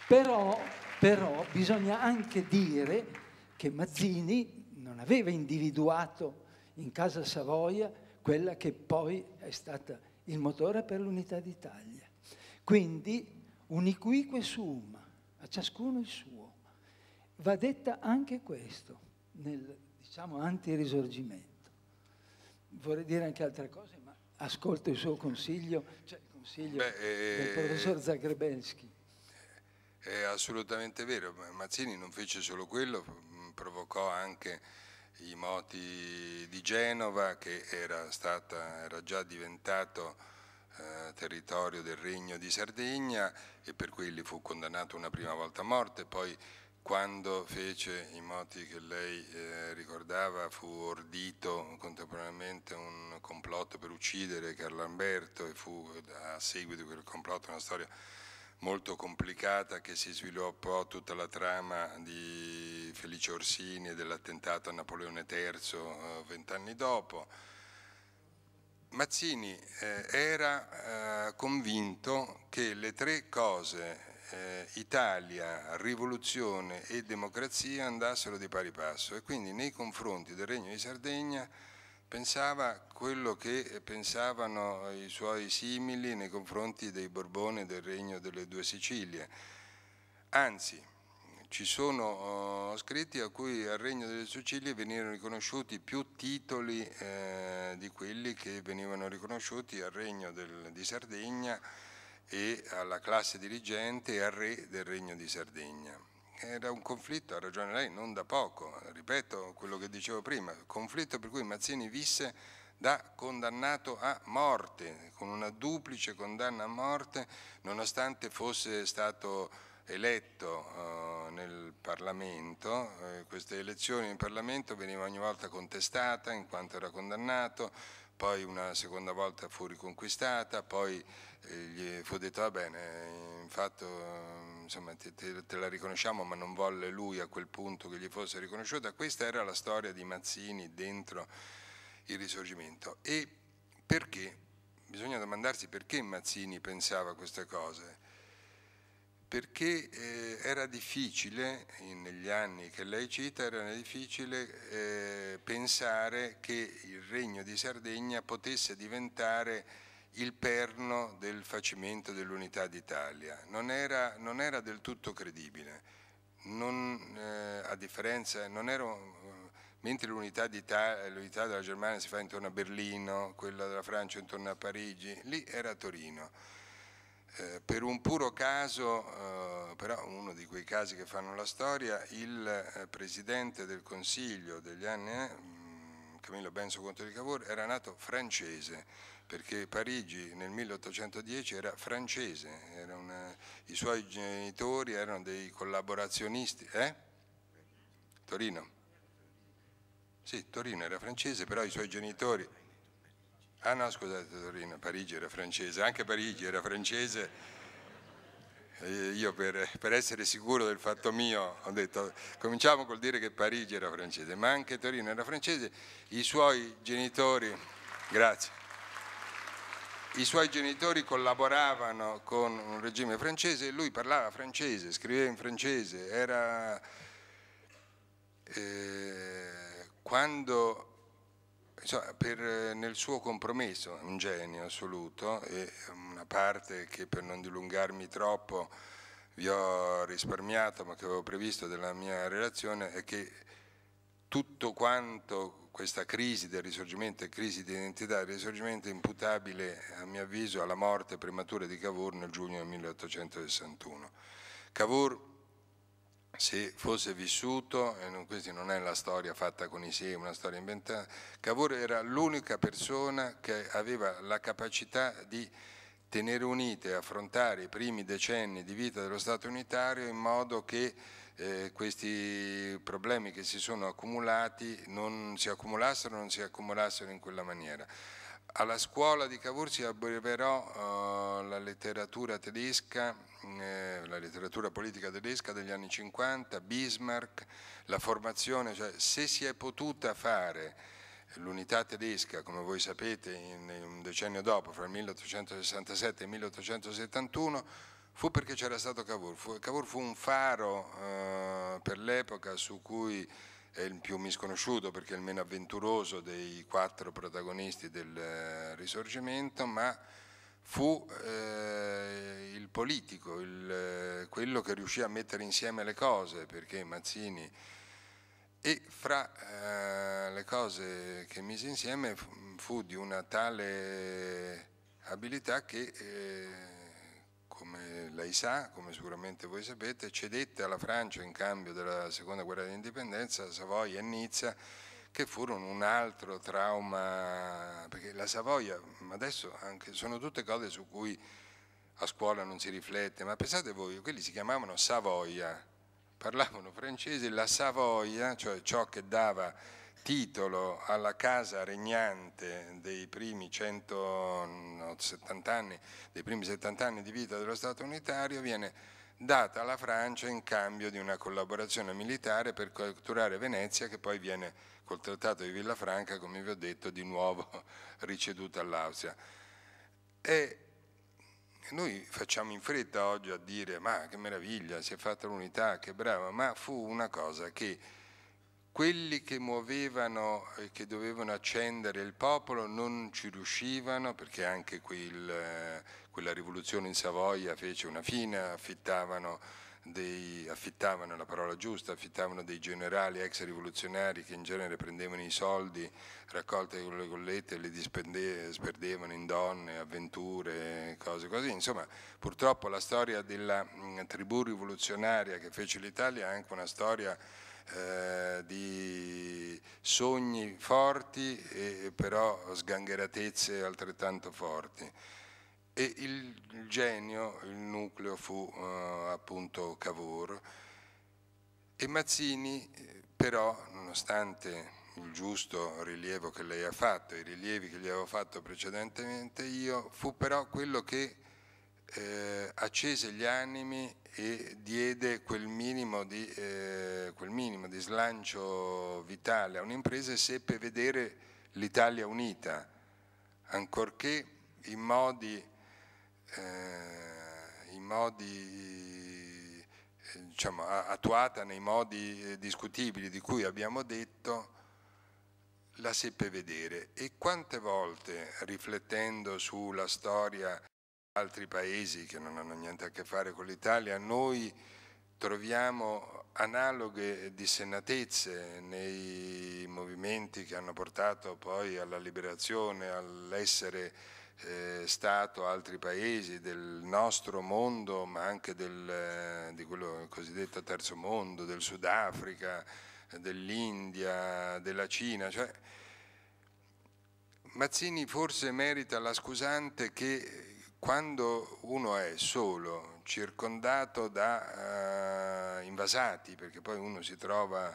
però, però bisogna anche dire che Mazzini non aveva individuato in casa Savoia quella che poi è stata il motore per l'unità d'Italia. Quindi uniquique summa, a ciascuno il suo. Va detta anche questo nel diciamo antirisorgimento. Vorrei dire anche altre cose, ma ascolto il suo consiglio, cioè, consiglio Beh, del eh, professor Zagrebensky. Eh, è assolutamente vero, Mazzini non fece solo quello, mm, provocò anche i moti di Genova che era, stata, era già diventato eh, territorio del Regno di Sardegna e per quelli fu condannato una prima volta a morte, poi quando fece i moti che lei eh, ricordava fu ordito contemporaneamente un complotto per uccidere Carlo Alberto e fu a seguito di quel complotto una storia molto complicata che si sviluppò tutta la trama di Felice Orsini e dell'attentato a Napoleone III eh, vent'anni eh, dopo. Mazzini eh, era eh, convinto che le tre cose eh, Italia, rivoluzione e democrazia andassero di pari passo e quindi nei confronti del Regno di Sardegna pensava quello che pensavano i suoi simili nei confronti dei Borbone del Regno delle Due Sicilie. Anzi, ci sono oh, scritti a cui al Regno delle Sicilie venivano riconosciuti più titoli eh, di quelli che venivano riconosciuti al Regno del, di Sardegna e alla classe dirigente e al re del Regno di Sardegna. Era un conflitto, ha ragione lei, non da poco, ripeto quello che dicevo prima, conflitto per cui Mazzini visse da condannato a morte, con una duplice condanna a morte, nonostante fosse stato eletto eh, nel Parlamento, eh, queste elezioni in Parlamento venivano ogni volta contestata in quanto era condannato, poi una seconda volta fu riconquistata, poi eh, gli fu detto va bene, infatti insomma, te, te, te, la riconosciamo ma non volle lui a quel punto che gli fosse riconosciuta, questa era la storia di Mazzini dentro il risorgimento e perché? Bisogna domandarsi perché Mazzini pensava queste cose perché eh, era difficile, negli anni che lei cita, era difficile eh, pensare che il Regno di Sardegna potesse diventare il perno del facimento dell'unità d'Italia. Non, non era, del tutto credibile, non, eh, a differenza, ero, mentre l'unità, della Germania si fa intorno a Berlino, quella della Francia intorno a Parigi, lì era Torino eh, per un puro caso, eh, però uno di quei casi che fanno la storia, il eh, presidente del Consiglio degli anni, eh, mm, Camillo Benso Conte di Cavour, era nato francese, perché Parigi nel 1810 era francese, era una, i suoi genitori erano dei collaborazionisti. Eh? Torino? Sì, Torino era francese, però i suoi genitori... Ah no, scusate Torino, Parigi era francese, anche Parigi era francese. Eh, io per, per, essere sicuro del fatto mio ho detto, cominciamo col dire che Parigi era francese, ma anche Torino era francese, i suoi genitori, grazie, i suoi genitori collaboravano con un regime francese e lui parlava francese, scriveva in francese, era... Eh, quando Insomma, cioè, per, eh, nel suo compromesso un genio assoluto e una parte che per non dilungarmi troppo vi ho risparmiato ma che avevo previsto della mia relazione è che tutto quanto questa crisi del risorgimento e crisi di identità, del risorgimento è imputabile a mio avviso alla morte prematura di Cavour nel giugno 1861. Cavour se fosse vissuto, e questa non è la storia fatta con i sé, una storia inventata, Cavour era l'unica persona che aveva la capacità di tenere unite e affrontare i primi decenni di vita dello Stato unitario in modo che eh, questi problemi che si sono accumulati non si accumulassero non si accumulassero in quella maniera. Alla scuola di Cavour si abbreverò eh, la letteratura tedesca, eh, la letteratura politica tedesca degli anni 50, Bismarck, la formazione, cioè se si è potuta fare l'unità tedesca, come voi sapete, in, in un decennio dopo, fra il 1867 e il 1871, fu perché c'era stato Cavour. Fu, Cavour fu un faro eh, per l'epoca su cui è il più misconosciuto perché è il meno avventuroso dei quattro protagonisti del eh, Risorgimento, ma fu eh, il politico, il, eh, quello che riuscì a mettere insieme le cose, perché Mazzini e fra eh, le cose che mise insieme fu, fu di una tale abilità che eh, come lei sa, come sicuramente voi sapete, cedette alla Francia in cambio della seconda guerra d'indipendenza Savoia e Nizza che furono un altro trauma, perché la Savoia, ma adesso anche, sono tutte cose su cui a scuola non si riflette, ma pensate voi, quelli si chiamavano Savoia, parlavano francese, la Savoia, cioè ciò che dava titolo alla casa regnante dei primi 170 anni, dei primi 70 anni di vita dello Stato unitario viene data alla Francia in cambio di una collaborazione militare per catturare Venezia che poi viene col trattato di Villafranca, come vi ho detto, di nuovo riceduta all'Austria. E noi facciamo in fretta oggi a dire ma che meraviglia, si è fatta l'unità, che brava, ma fu una cosa che quelli che muovevano e che dovevano accendere il popolo non ci riuscivano perché anche quel, eh, quella rivoluzione in Savoia fece una fine, affittavano, dei, affittavano la parola giusta, affittavano dei generali ex rivoluzionari che in genere prendevano i soldi raccolte con le collette e li disperdevano in donne, avventure, cose così. Insomma, purtroppo la storia della mh, mm, tribù rivoluzionaria che fece l'Italia è anche una storia eh, di sogni forti e però sgangheratezze altrettanto forti. E il, il genio, il nucleo fu eh, appunto Cavour e Mazzini però, nonostante il giusto rilievo che lei ha fatto, i rilievi che gli avevo fatto precedentemente io, fu però quello che eh, accese gli animi e diede quel minimo, di, eh, quel minimo di slancio vitale a un'impresa e seppe vedere l'Italia unita, ancorché in modi, eh, in modi eh, diciamo, attuata nei modi eh, discutibili di cui abbiamo detto, la seppe vedere e quante volte riflettendo sulla storia altri paesi che non hanno niente a che fare con l'Italia, noi troviamo analoghe dissennatezze nei movimenti che hanno portato poi alla liberazione, all'essere eh, Stato, altri paesi del nostro mondo, ma anche del, eh, di quello cosiddetto terzo mondo, del Sudafrica, dell'India, della Cina. Cioè, Mazzini forse merita la scusante che quando uno è solo, circondato da eh, invasati, perché poi uno si trova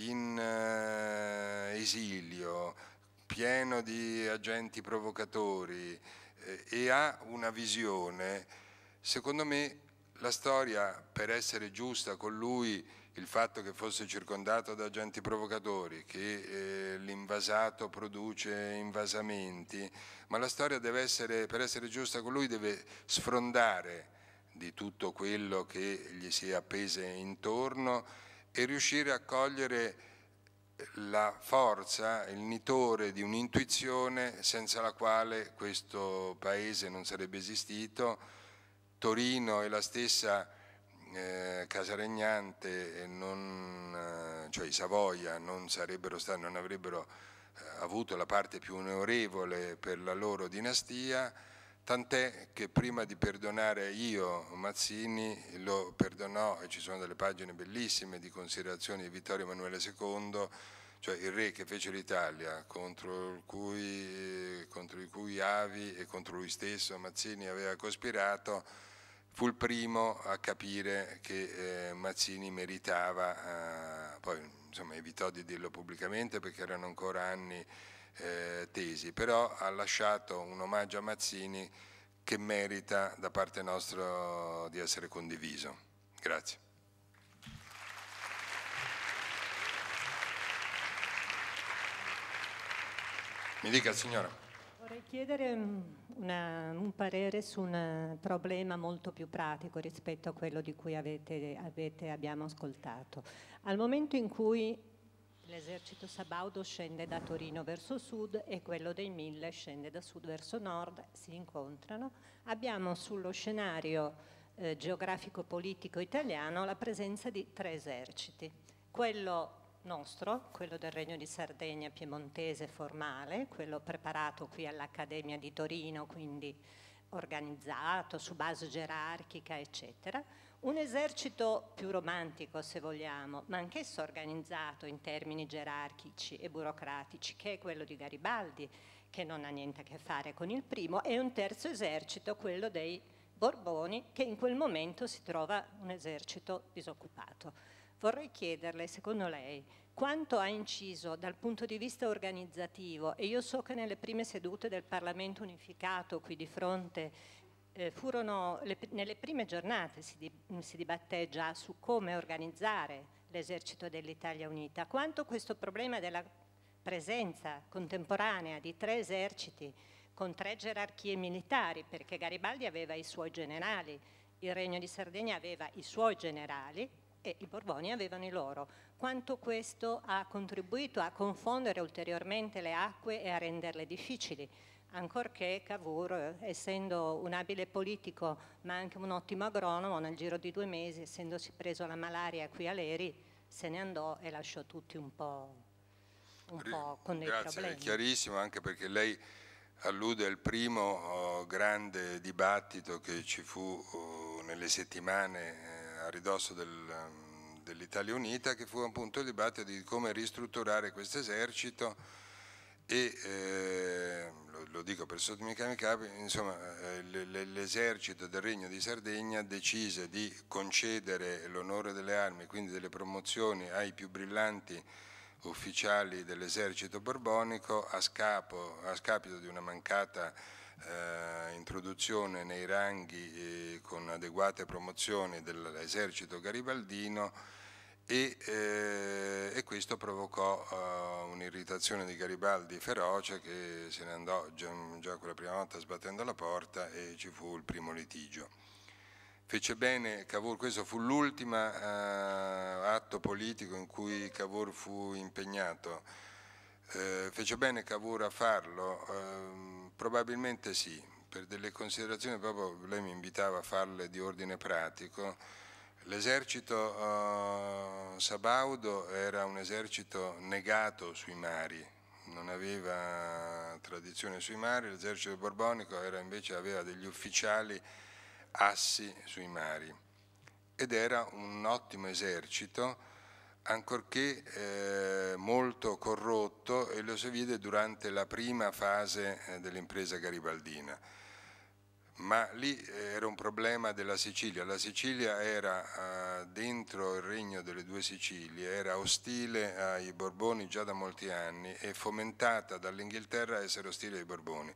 in eh, esilio, pieno di agenti provocatori eh, e ha una visione, secondo me la storia per essere giusta con lui il fatto che fosse circondato da agenti provocatori, che eh, l'invasato produce invasamenti, ma la storia deve essere, per essere giusta con lui, deve sfrondare di tutto quello che gli si è appese intorno e riuscire a cogliere la forza, il nitore di un'intuizione senza la quale questo paese non sarebbe esistito. Torino e la stessa eh, Casaregnante, non, eh, cioè i Savoia, non, stati, non avrebbero eh, avuto la parte più onorevole per la loro dinastia, tant'è che prima di perdonare io Mazzini lo perdonò, e ci sono delle pagine bellissime di considerazioni di Vittorio Emanuele II, cioè il re che fece l'Italia contro, contro, il cui Avi e contro lui stesso Mazzini aveva cospirato, fu il primo a capire che eh, Mazzini meritava, eh, poi insomma, evitò di dirlo pubblicamente perché erano ancora anni eh, tesi, però ha lasciato un omaggio a Mazzini che merita da parte nostra di essere condiviso. Grazie. Mi dica signora. Vorrei chiedere una, un parere su un problema molto più pratico rispetto a quello di cui avete, avete, abbiamo ascoltato. Al momento in cui l'esercito sabaudo scende da Torino verso sud e quello dei Mille scende da sud verso nord, si incontrano, abbiamo sullo scenario eh, geografico-politico italiano la presenza di tre eserciti. Quello nostro, quello del Regno di Sardegna piemontese formale, quello preparato qui all'Accademia di Torino, quindi organizzato su base gerarchica, eccetera. Un esercito più romantico, se vogliamo, ma anch'esso organizzato in termini gerarchici e burocratici, che è quello di Garibaldi, che non ha niente a che fare con il primo, e un terzo esercito, quello dei Borboni, che in quel momento si trova un esercito disoccupato vorrei chiederle, secondo lei, quanto ha inciso dal punto di vista organizzativo, e io so che nelle prime sedute del Parlamento unificato qui di fronte eh, furono le, nelle prime giornate si, di, si dibatté già su come organizzare l'esercito dell'Italia unita, quanto questo problema della presenza contemporanea di tre eserciti con tre gerarchie militari, perché Garibaldi aveva i suoi generali, il Regno di Sardegna aveva i suoi generali, e i Borboni avevano i loro. Quanto questo ha contribuito a confondere ulteriormente le acque e a renderle difficili, ancorché Cavour, essendo un abile politico ma anche un ottimo agronomo, nel giro di due mesi, essendosi preso la malaria qui a Leri, se ne andò e lasciò tutti un po', un po con dei Grazie, problemi. Grazie, è chiarissimo anche perché lei allude al primo oh, grande dibattito che ci fu oh, nelle settimane a ridosso del, ehm, dell'Italia Unita, che fu appunto il dibattito di come ristrutturare questo esercito e eh, lo, lo, dico per sottomicami capi, insomma eh, l'esercito del Regno di Sardegna decise di concedere l'onore delle armi, quindi delle promozioni ai più brillanti ufficiali dell'esercito borbonico a, scapo, a scapito di una mancata eh, introduzione nei ranghi eh, con adeguate promozioni dell'esercito garibaldino e, eh, e questo provocò eh, un'irritazione di Garibaldi feroce che se ne andò già, già quella prima volta sbattendo la porta e ci fu il primo litigio fece bene Cavour, questo fu l'ultimo eh, atto politico in cui Cavour fu impegnato, eh, fece bene Cavour a farlo, eh, Probabilmente sì, per delle considerazioni proprio lei mi invitava a farle di ordine pratico. L'esercito eh, sabaudo era un esercito negato sui mari, non aveva tradizione sui mari, l'esercito borbonico era, invece aveva degli ufficiali assi sui mari ed era un ottimo esercito ancorché eh, molto corrotto e lo si vide durante la prima fase eh, dell'impresa garibaldina. Ma lì eh, era un problema della Sicilia, la Sicilia era eh, dentro il regno delle due Sicilie, era ostile ai Borboni già da molti anni e fomentata dall'Inghilterra a essere ostile ai Borboni.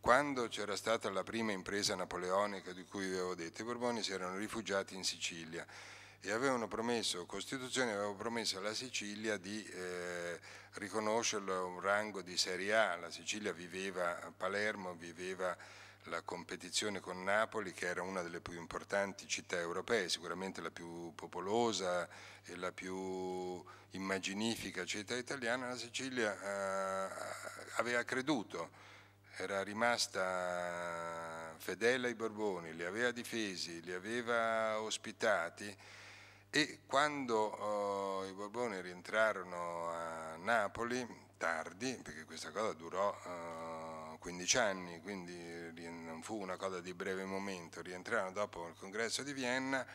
Quando c'era stata la prima impresa napoleonica di cui vi avevo detto, i Borboni si erano rifugiati in Sicilia e avevano promesso, Costituzione aveva promesso alla Sicilia di eh, riconoscerlo un rango di Serie A, la Sicilia viveva a Palermo, viveva la competizione con Napoli che era una delle più importanti città europee, sicuramente la più popolosa e la più immaginifica città italiana, la Sicilia eh, aveva creduto, era rimasta fedele ai Borboni, li aveva difesi, li aveva ospitati e quando uh, i Borboni rientrarono a Napoli, tardi, perché questa cosa durò uh, 15 anni, quindi non fu una cosa di breve momento, rientrarono dopo il congresso di Vienna,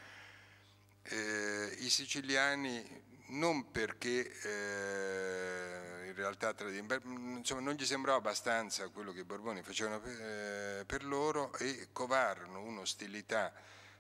eh, i siciliani non perché eh, in realtà insomma, non gli sembrò abbastanza quello che i Borboni facevano per, eh, per loro e covarono un'ostilità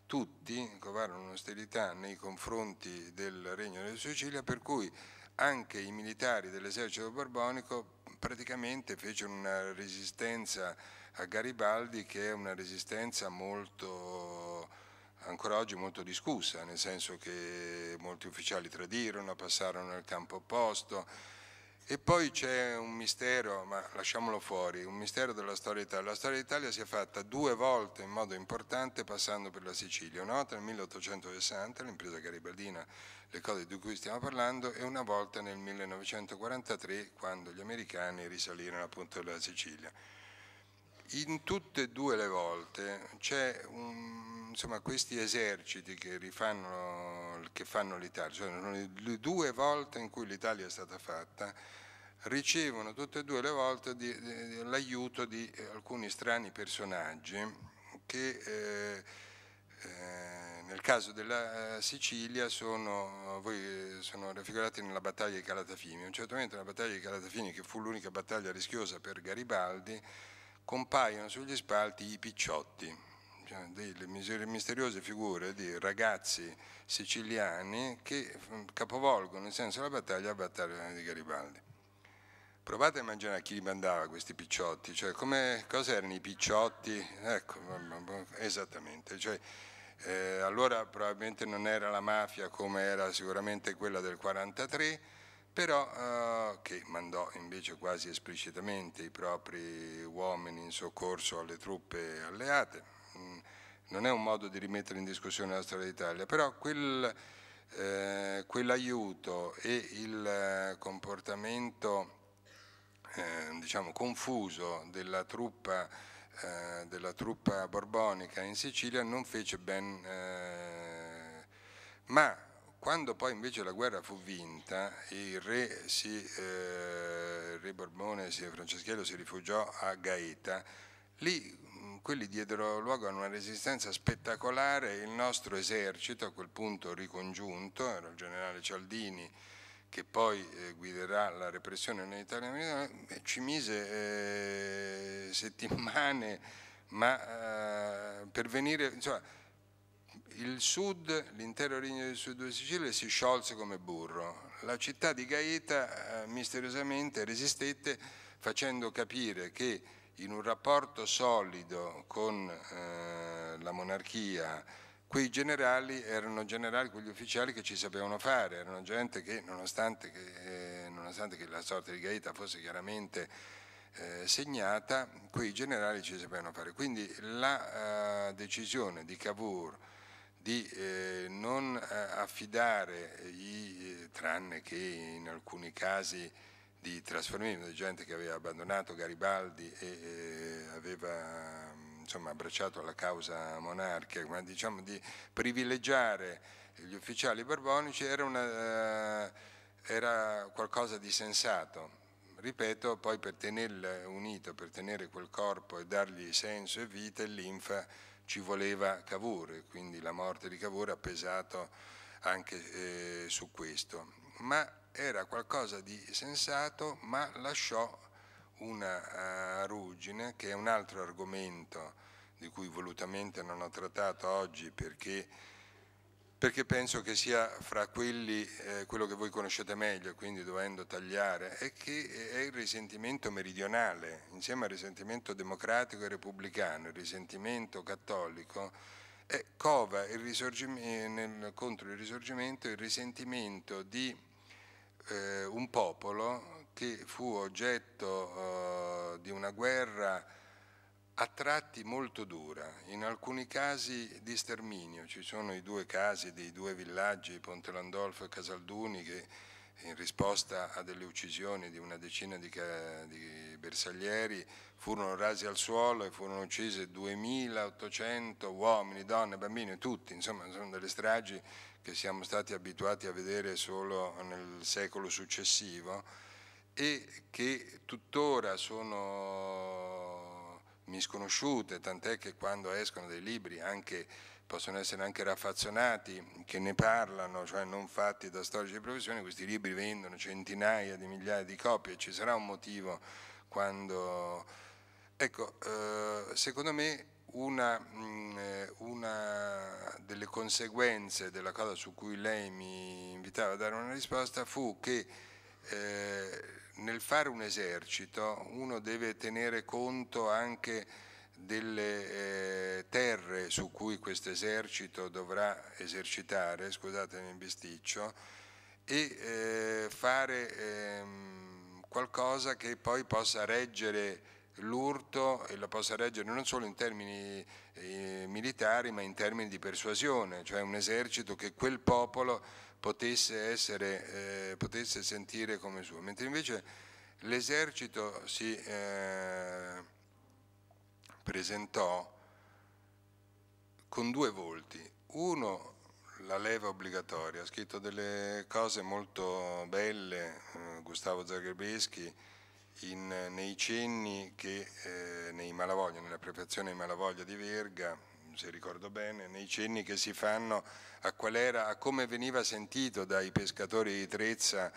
tutti covarono un'ostilità nei confronti del Regno della Sicilia per cui anche i militari dell'esercito borbonico praticamente fecero una resistenza a Garibaldi che è una resistenza molto ancora oggi molto discussa, nel senso che molti ufficiali tradirono, passarono nel campo opposto, e poi c'è un mistero, ma lasciamolo fuori, un mistero della storia d'Italia. La storia d'Italia si è fatta due volte in modo importante passando per la Sicilia, una volta nel 1860, l'impresa garibaldina, le cose di cui stiamo parlando, e una volta nel 1943 quando gli americani risalirono appunto la Sicilia. In tutte e due le volte c'è un insomma, questi eserciti che, rifanno, che fanno l'Italia, cioè le due volte in cui l'Italia è stata fatta, ricevono tutte e due le volte l'aiuto di eh, alcuni strani personaggi che eh, eh, nel caso della eh, Sicilia sono, voi, eh, sono raffigurati nella battaglia di Calatafimi. A un certo momento nella battaglia di Calatafimi, che fu l'unica battaglia rischiosa per Garibaldi, compaiono sugli spalti i picciotti, cioè delle misteriose figure di ragazzi siciliani che mm, capovolgono in senso della battaglia la battaglia di Garibaldi. Provate a immaginare a chi li mandava questi picciotti, cioè come, cosa erano i picciotti? Ecco, mm, mm, esattamente, cioè, eh, allora probabilmente non era la mafia come era sicuramente quella del 43, però eh, che mandò invece quasi esplicitamente i propri uomini in soccorso alle truppe alleate, non è un modo di rimettere in discussione la storia d'Italia, però quel, eh, quell'aiuto e il eh, comportamento eh, diciamo, confuso della truppa, eh, della truppa, borbonica in Sicilia non fece ben... Eh, ma quando poi invece la guerra fu vinta e il re, si, eh, il re Borbone, si, Franceschello si rifugiò a Gaeta, lì quelli diedero luogo a una resistenza spettacolare, il nostro esercito, a quel punto ricongiunto, era il generale Cialdini che poi eh, guiderà la repressione nell'Italia, eh, ci mise eh, settimane ma eh, per venire, insomma, il sud, l'intero regno del sud della Sicilia si sciolse come burro, la città di Gaeta eh, misteriosamente resistette facendo capire che in un rapporto solido con eh, la monarchia, quei generali erano generali, quegli ufficiali che ci sapevano fare, erano gente che nonostante che, eh, nonostante che la sorte di Gaeta fosse chiaramente eh, segnata, quei generali ci sapevano fare. Quindi la eh, decisione di Cavour di eh, non eh, affidare, gli, tranne che in alcuni casi di trasferimento di gente che aveva abbandonato Garibaldi e, e aveva insomma, abbracciato la causa monarchica, ma diciamo di privilegiare gli ufficiali borbonici era, una, era qualcosa di sensato. Ripeto, poi per tenerlo unito, per tenere quel corpo e dargli senso e vita e linfa ci voleva Cavour, quindi la morte di Cavour ha pesato anche eh, su questo. Ma era qualcosa di sensato ma lasciò una uh, ruggine che è un altro argomento di cui volutamente non ho trattato oggi perché, perché penso che sia fra quelli eh, quello che voi conoscete meglio, quindi dovendo tagliare, è che è il risentimento meridionale, insieme al risentimento democratico e repubblicano, il risentimento cattolico, è, cova il nel, contro il risorgimento il risentimento di eh, un popolo che fu oggetto eh, di una guerra a tratti molto dura, in alcuni casi di sterminio. Ci sono i due casi dei due villaggi, Ponte Landolfo e Casalduni, che in risposta a delle uccisioni di una decina di, di bersaglieri furono rasi al suolo e furono uccise 2800 uomini, donne, bambini, tutti, insomma sono delle stragi che siamo stati abituati a vedere solo nel secolo successivo e che tuttora sono misconosciute, tant'è che quando escono dei libri anche, possono essere anche raffazzonati che ne parlano, cioè non fatti da storici di professione, questi libri vendono centinaia di migliaia di copie, ci sarà un motivo quando... Ecco, eh, secondo me una, mm, eh, una, delle conseguenze della cosa su cui lei mi invitava a dare una risposta fu che eh, nel fare un esercito uno deve tenere conto anche delle eh, terre su cui questo esercito dovrà esercitare, scusatemi il bisticcio, e eh, fare ehm, qualcosa che poi possa reggere l'urto e la possa reggere non solo in termini eh, militari ma in termini di persuasione, cioè un esercito che quel popolo potesse, essere, eh, potesse sentire come suo, mentre invece l'esercito si eh, presentò con due volti, uno la leva obbligatoria, ha scritto delle cose molto belle eh, Gustavo Zagrebeschi, in, nei cenni che eh, nei Malavoglia, nella prefazione di Malavoglia di Verga, se ricordo bene, nei cenni che si fanno a qual era, a come veniva sentito dai pescatori di Trezza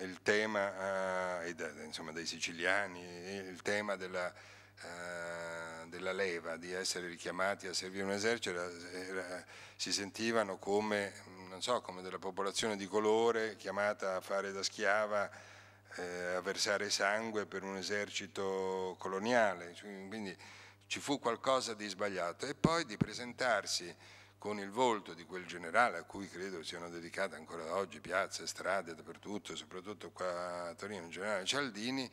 il tema, eh, insomma dai siciliani, il tema della, eh, della, leva, di essere richiamati a servire un esercito, era, si sentivano come, so, come della popolazione di colore chiamata a fare da schiava eh, a versare sangue per un esercito coloniale, cioè, quindi ci fu qualcosa di sbagliato e poi di presentarsi con il volto di quel generale a cui credo siano dedicate ancora oggi piazze, strade dappertutto, soprattutto qua a Torino, il generale Cialdini,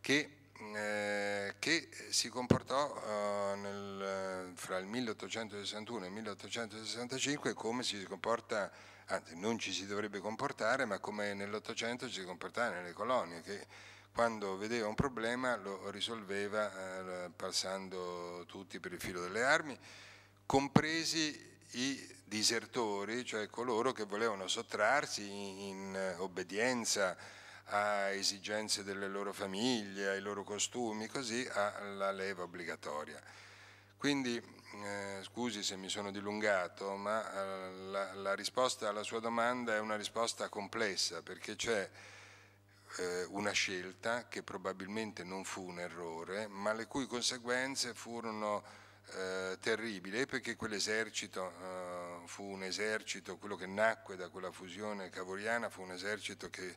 che eh, che si comportò eh, nel, fra il 1861 e il 1865 come si comporta, anzi non ci si dovrebbe comportare, ma come nell'Ottocento si comportava nelle colonie, che quando vedeva un problema lo risolveva eh, passando tutti per il filo delle armi, compresi i disertori, cioè coloro che volevano sottrarsi in, in obbedienza a esigenze delle loro famiglie, ai loro costumi, così alla leva obbligatoria. Quindi, eh, scusi se mi sono dilungato, ma eh, la, la, risposta alla sua domanda è una risposta complessa perché c'è eh, una scelta che probabilmente non fu un errore, ma le cui conseguenze furono eh, terribili perché quell'esercito eh, fu un esercito, quello che nacque da quella fusione cavoriana fu un esercito che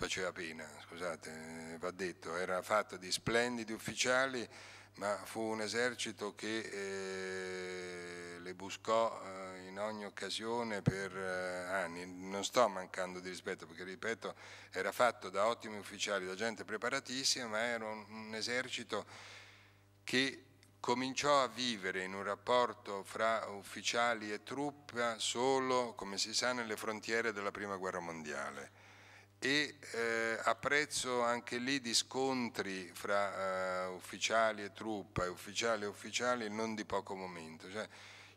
faceva pena, scusate, va detto, era fatto di splendidi ufficiali, ma fu un esercito che eh, le buscò eh, in ogni occasione per eh, anni. Non sto mancando di rispetto perché, ripeto, era fatto da ottimi ufficiali, da gente preparatissima, ma era un, un esercito che cominciò a vivere in un rapporto fra ufficiali e truppa solo, come si sa, nelle frontiere della Prima Guerra Mondiale e eh, apprezzo anche lì di scontri fra eh, ufficiali e truppa ufficiali e ufficiali non di poco momento. Cioè,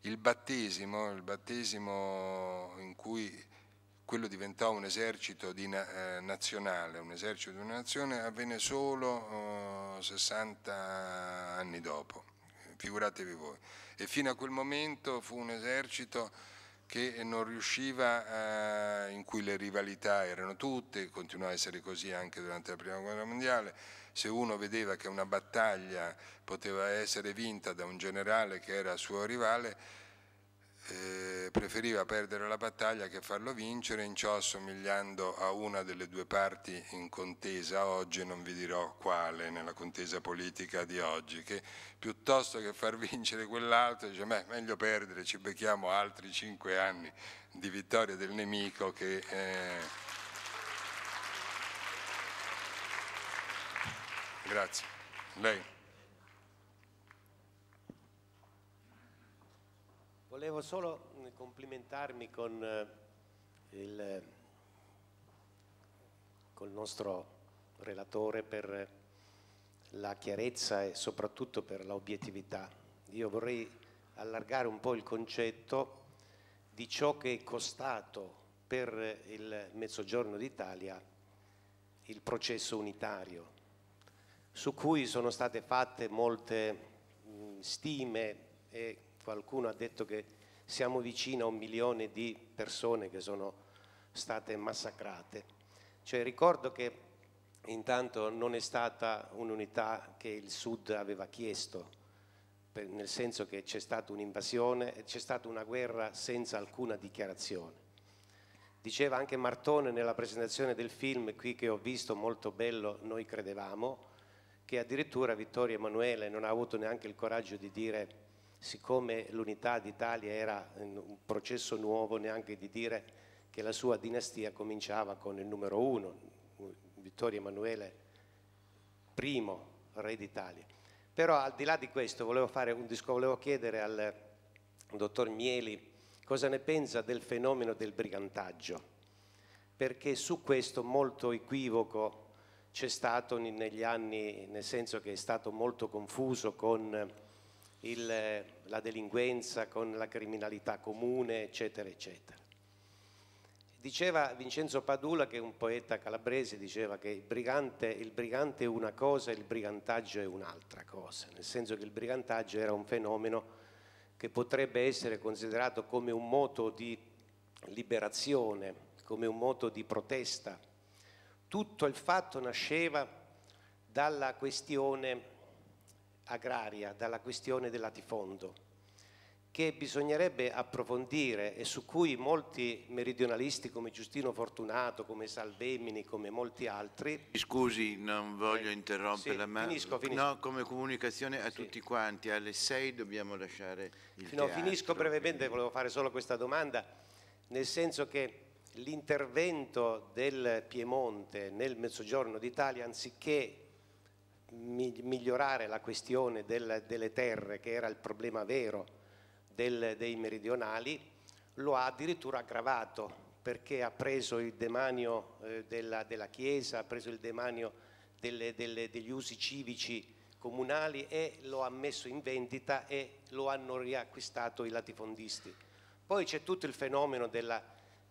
il, battesimo, il battesimo, in cui quello diventò un esercito di, eh, nazionale, un esercito di una nazione, avvenne solo 60 anni dopo, figuratevi voi. E fino a quel momento fu un esercito che non riusciva, a, eh, in cui le rivalità erano tutte, continuò a essere così anche durante la Prima Guerra Mondiale, se uno vedeva che una battaglia poteva essere vinta da un generale che era suo rivale, eh, preferiva perdere la battaglia che farlo vincere, in ciò assomigliando a una delle due parti in contesa oggi, non vi dirò quale nella contesa politica di oggi, che piuttosto che far vincere quell'altro dice beh, meglio perdere, ci becchiamo altri cinque anni di vittoria del nemico che... Eh... Grazie. Lei. Volevo solo mm, complimentarmi con eh, il, col nostro relatore per la chiarezza e soprattutto per l'obiettività. Io vorrei allargare un po' il concetto di ciò che è costato per il Mezzogiorno d'Italia il processo unitario, su cui sono state fatte molte mm, stime e qualcuno ha detto che siamo vicini a un milione di persone che sono state massacrate. Cioè, ricordo che intanto non è stata un'unità che il Sud aveva chiesto, per, nel senso che c'è stata un'invasione c'è stata una guerra senza alcuna dichiarazione. Diceva anche Martone nella presentazione del film qui che ho visto molto bello, noi credevamo, che addirittura Vittorio Emanuele non ha avuto neanche il coraggio di dire siccome l'unità d'Italia era un processo nuovo, neanche di dire che la sua dinastia cominciava con il numero uno, Vittorio Emanuele I, re d'Italia. Però al di là di questo volevo, volevo chiedere al dottor Mieli cosa ne pensa del fenomeno del brigantaggio, perché su questo molto equivoco c'è stato negli anni, nel senso che è stato molto confuso con il, la delinquenza con la criminalità comune, eccetera, eccetera. Diceva Vincenzo Padula, che è un poeta calabrese, diceva che il brigante, il brigante è una cosa e il brigantaggio è un'altra cosa, nel senso che il brigantaggio era un fenomeno che potrebbe essere considerato come un moto di liberazione, come un moto di protesta. Tutto il fatto nasceva dalla questione agraria, dalla questione del latifondo, che bisognerebbe approfondire e su cui molti meridionalisti come Giustino Fortunato, come Salvemini, come molti altri... Scusi, non voglio eh, interromperla, sì, ma finisco, finisco. No, come comunicazione a sì. tutti quanti, alle 6 dobbiamo lasciare il no, teatro, Finisco brevemente, quindi. volevo fare solo questa domanda, nel senso che l'intervento del Piemonte nel Mezzogiorno d'Italia, anziché migliorare la questione del, delle terre, che era il problema vero del, dei meridionali, lo ha addirittura aggravato perché ha preso il demanio eh, della, della, Chiesa, ha preso il demanio delle, delle, degli usi civici comunali e lo ha messo in vendita e lo hanno riacquistato i latifondisti. Poi c'è tutto il fenomeno della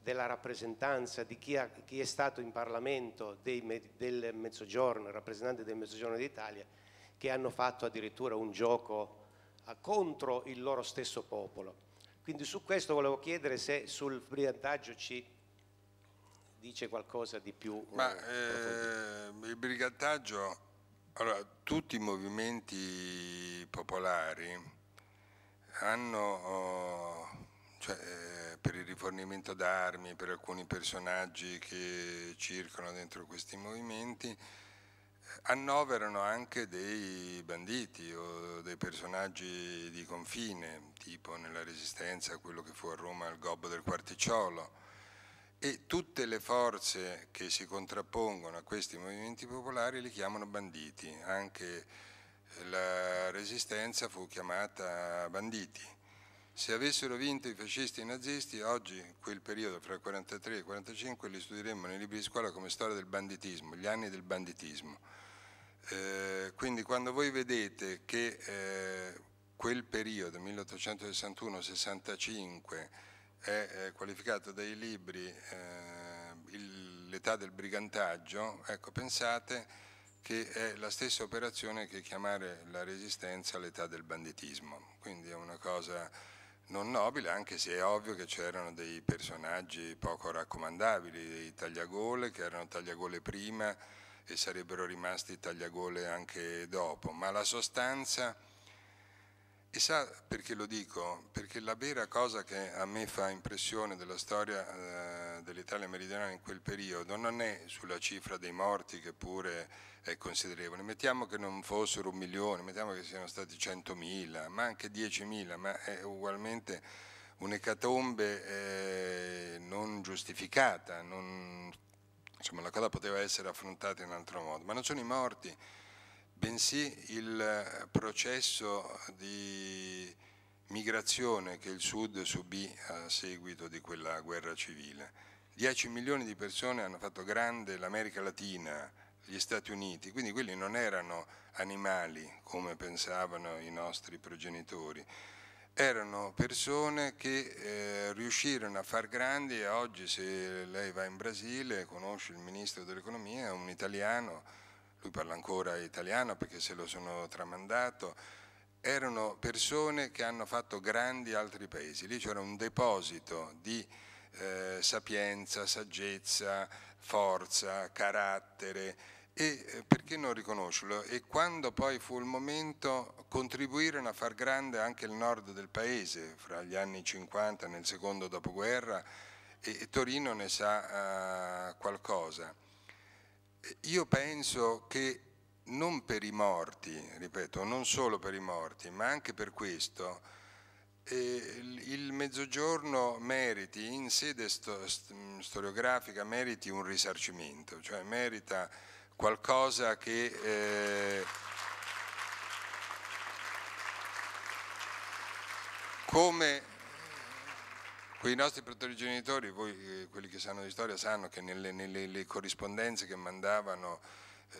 della rappresentanza di chi, ha, chi è stato in Parlamento dei, del Mezzogiorno, rappresentante del Mezzogiorno d'Italia, che hanno fatto addirittura un gioco ah, contro il loro stesso popolo. Quindi su questo volevo chiedere se sul brigantaggio ci dice qualcosa di più. Eh, Ma eh, il brigantaggio, allora, tutti i movimenti popolari hanno... Oh, cioè, eh, per il rifornimento d'armi, per alcuni personaggi che circolano dentro questi movimenti, eh, annoverano anche dei banditi o dei personaggi di confine, tipo nella Resistenza quello che fu a Roma il gobbo del Quarticciolo, e tutte le forze che si contrappongono a questi movimenti popolari li chiamano banditi, anche la Resistenza fu chiamata banditi se avessero vinto i fascisti e i nazisti, oggi, quel periodo fra il 1943 e il 1945, li studieremmo nei libri di scuola come storia del banditismo, gli anni del banditismo. Eh, quindi quando voi vedete che eh, quel periodo, 1861-65, è eh, qualificato dai libri eh, l'età del brigantaggio, ecco, pensate che è la stessa operazione che chiamare la resistenza l'età del banditismo, quindi è una cosa non nobile, anche se è ovvio che c'erano dei personaggi poco raccomandabili, dei tagliagole che erano tagliagole prima e sarebbero rimasti tagliagole anche dopo, ma la sostanza e sa perché lo dico? Perché la vera cosa che a me fa impressione della storia eh, dell'Italia meridionale in quel periodo non è sulla cifra dei morti che pure è considerevole, mettiamo che non fossero un milione, mettiamo che siano stati 100.000, ma anche 10.000, ma è ugualmente un'ecatombe eh, non giustificata, non, insomma la cosa poteva essere affrontata in altro modo, ma non sono i morti bensì il eh, processo di migrazione che il Sud subì a seguito di quella guerra civile. 10 milioni di persone hanno fatto grande l'America Latina, gli Stati Uniti, quindi quelli non erano animali come pensavano i nostri progenitori, erano persone che eh, riuscirono a far grandi e oggi se lei va in Brasile, conosce il ministro dell'economia, è un italiano, lui parla ancora italiano perché se lo sono tramandato, erano persone che hanno fatto grandi altri paesi, lì c'era un deposito di eh, sapienza, saggezza, forza, carattere e eh, perché non riconoscerlo? E quando poi fu il momento contribuirono a far grande anche il nord del paese, fra gli anni 50 nel secondo dopoguerra e, Torino ne sa uh, qualcosa. Io penso che non per i morti, ripeto, non solo per i morti, ma anche per questo, eh, il Mezzogiorno meriti in sede sto, storiografica meriti un risarcimento, cioè merita qualcosa che... Eh, come con i nostri progenitori, voi eh, quelli che sanno di storia sanno che nelle, nelle corrispondenze che mandavano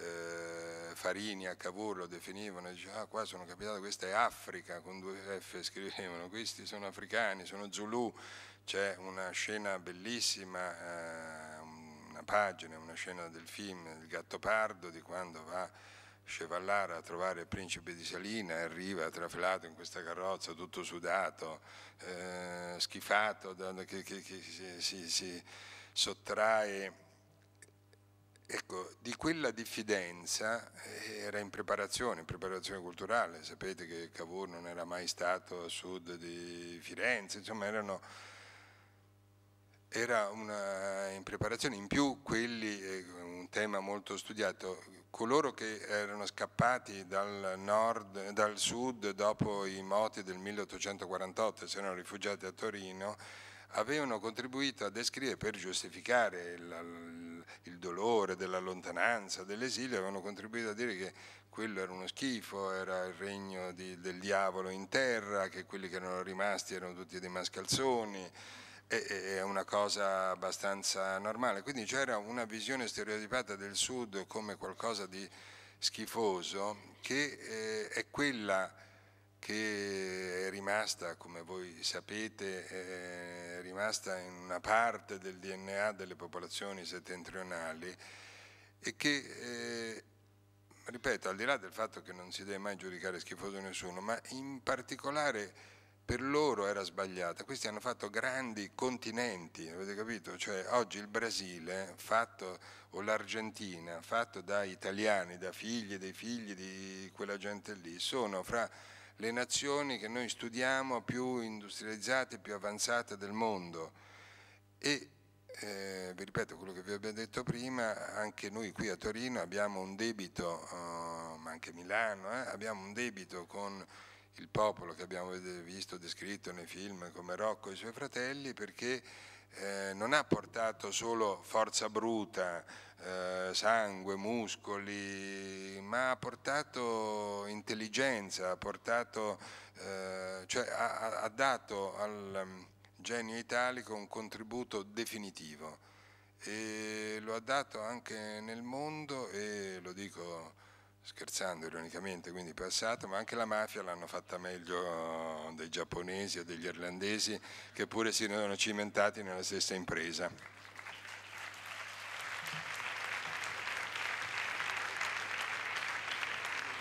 eh, Farini a Cavour lo definivano, dicevano ah qua sono capitato, questa è Africa, con due F scrivevano, questi sono africani, sono Zulu, c'è una scena bellissima, eh, una pagina, una scena del film, il gatto pardo di quando va Scevallara a trovare il principe di Salina e arriva trafelato in questa carrozza, tutto sudato, eh, schifato, da, che, che, che si, si, si, sottrae. Ecco, di quella diffidenza eh, era in preparazione, in preparazione culturale, sapete che Cavour non era mai stato a sud di Firenze, insomma erano era una, in preparazione, in più quelli, eh, un tema molto studiato, coloro che erano scappati dal, nord, dal sud dopo i moti del 1848 e si erano rifugiati a Torino avevano contribuito a descrivere per giustificare il, il dolore della lontananza, dell'esilio, avevano contribuito a dire che quello era uno schifo, era il regno di, del diavolo in terra, che quelli che erano rimasti erano tutti dei mascalzoni, è una cosa abbastanza normale. Quindi c'era una visione stereotipata del Sud come qualcosa di schifoso che eh, è quella che è rimasta, come voi sapete, è rimasta in una parte del DNA delle popolazioni settentrionali e che eh, ripeto, al di là del fatto che non si deve mai giudicare schifoso nessuno, ma in particolare per loro era sbagliata, questi hanno fatto grandi continenti, avete capito? Cioè oggi il Brasile fatto, o l'Argentina fatto da italiani, da figli dei figli di quella gente lì, sono fra le nazioni che noi studiamo più industrializzate, più avanzate del mondo e eh, vi ripeto quello che vi abbiamo detto prima, anche noi qui a Torino abbiamo un debito, eh, ma anche Milano, eh, abbiamo un debito con il popolo che abbiamo visto descritto nei film come Rocco e i suoi fratelli perché eh, non ha portato solo forza bruta, eh, sangue, muscoli, ma ha portato intelligenza, ha, portato, eh, cioè ha, ha dato al mm, genio italico un contributo definitivo e lo ha dato anche nel mondo e lo dico scherzando ironicamente, quindi passato, ma anche la mafia l'hanno fatta meglio eh, dei giapponesi o degli irlandesi che pure si erano cimentati nella stessa impresa.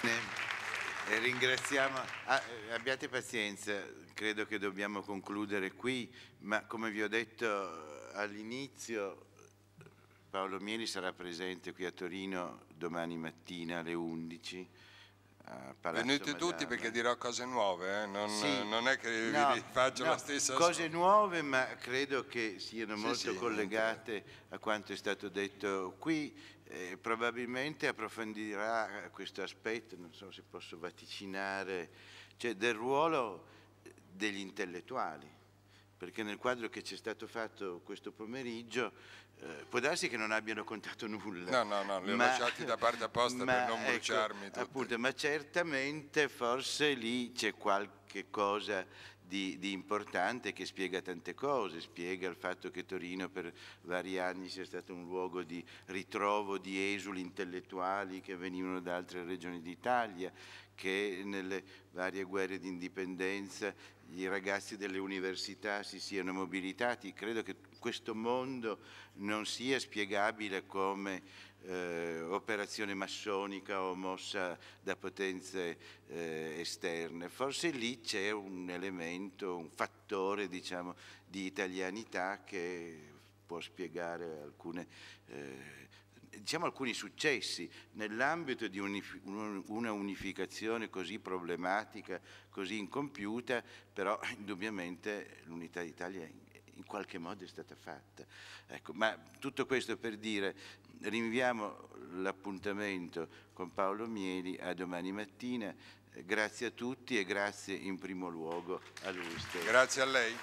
Eh, ringraziamo, ah, eh, abbiate pazienza, credo che dobbiamo concludere qui, ma come vi ho detto eh, all'inizio Paolo Mieli sarà presente qui a Torino domani mattina alle 11. Venite tutti perché dirò cose nuove, eh? non, sì, non, è che no, vi faccio no, la stessa cosa. Cose nuove ma credo che siano sì, molto sì, collegate a quanto è stato detto qui, eh, probabilmente approfondirà questo aspetto, non so se posso vaticinare, cioè del ruolo degli intellettuali perché nel quadro che ci è stato fatto questo pomeriggio eh, può darsi che non abbiano contato nulla. No, no, no, li ho lasciati da parte apposta ma, per non ecco, bruciarmi tutti. Appunto, ma certamente forse lì c'è qualche cosa di, di, importante che spiega tante cose, spiega il fatto che Torino per vari anni sia stato un luogo di ritrovo di esuli intellettuali che venivano da altre regioni d'Italia, che nelle varie guerre di indipendenza i ragazzi delle università si siano mobilitati. Credo che questo mondo non sia spiegabile come eh, operazione massonica o mossa da potenze eh, esterne. Forse lì c'è un elemento, un fattore diciamo, di italianità che può spiegare alcune eh, diciamo, alcuni successi nell'ambito di una unificazione così problematica, così incompiuta, però indubbiamente l'unità d'Italia in qualche modo è stata fatta. Ecco, ma tutto questo per dire, rinviamo l'appuntamento con Paolo Mieli a domani mattina, grazie a tutti e grazie in primo luogo a lui stesso. Grazie a lei.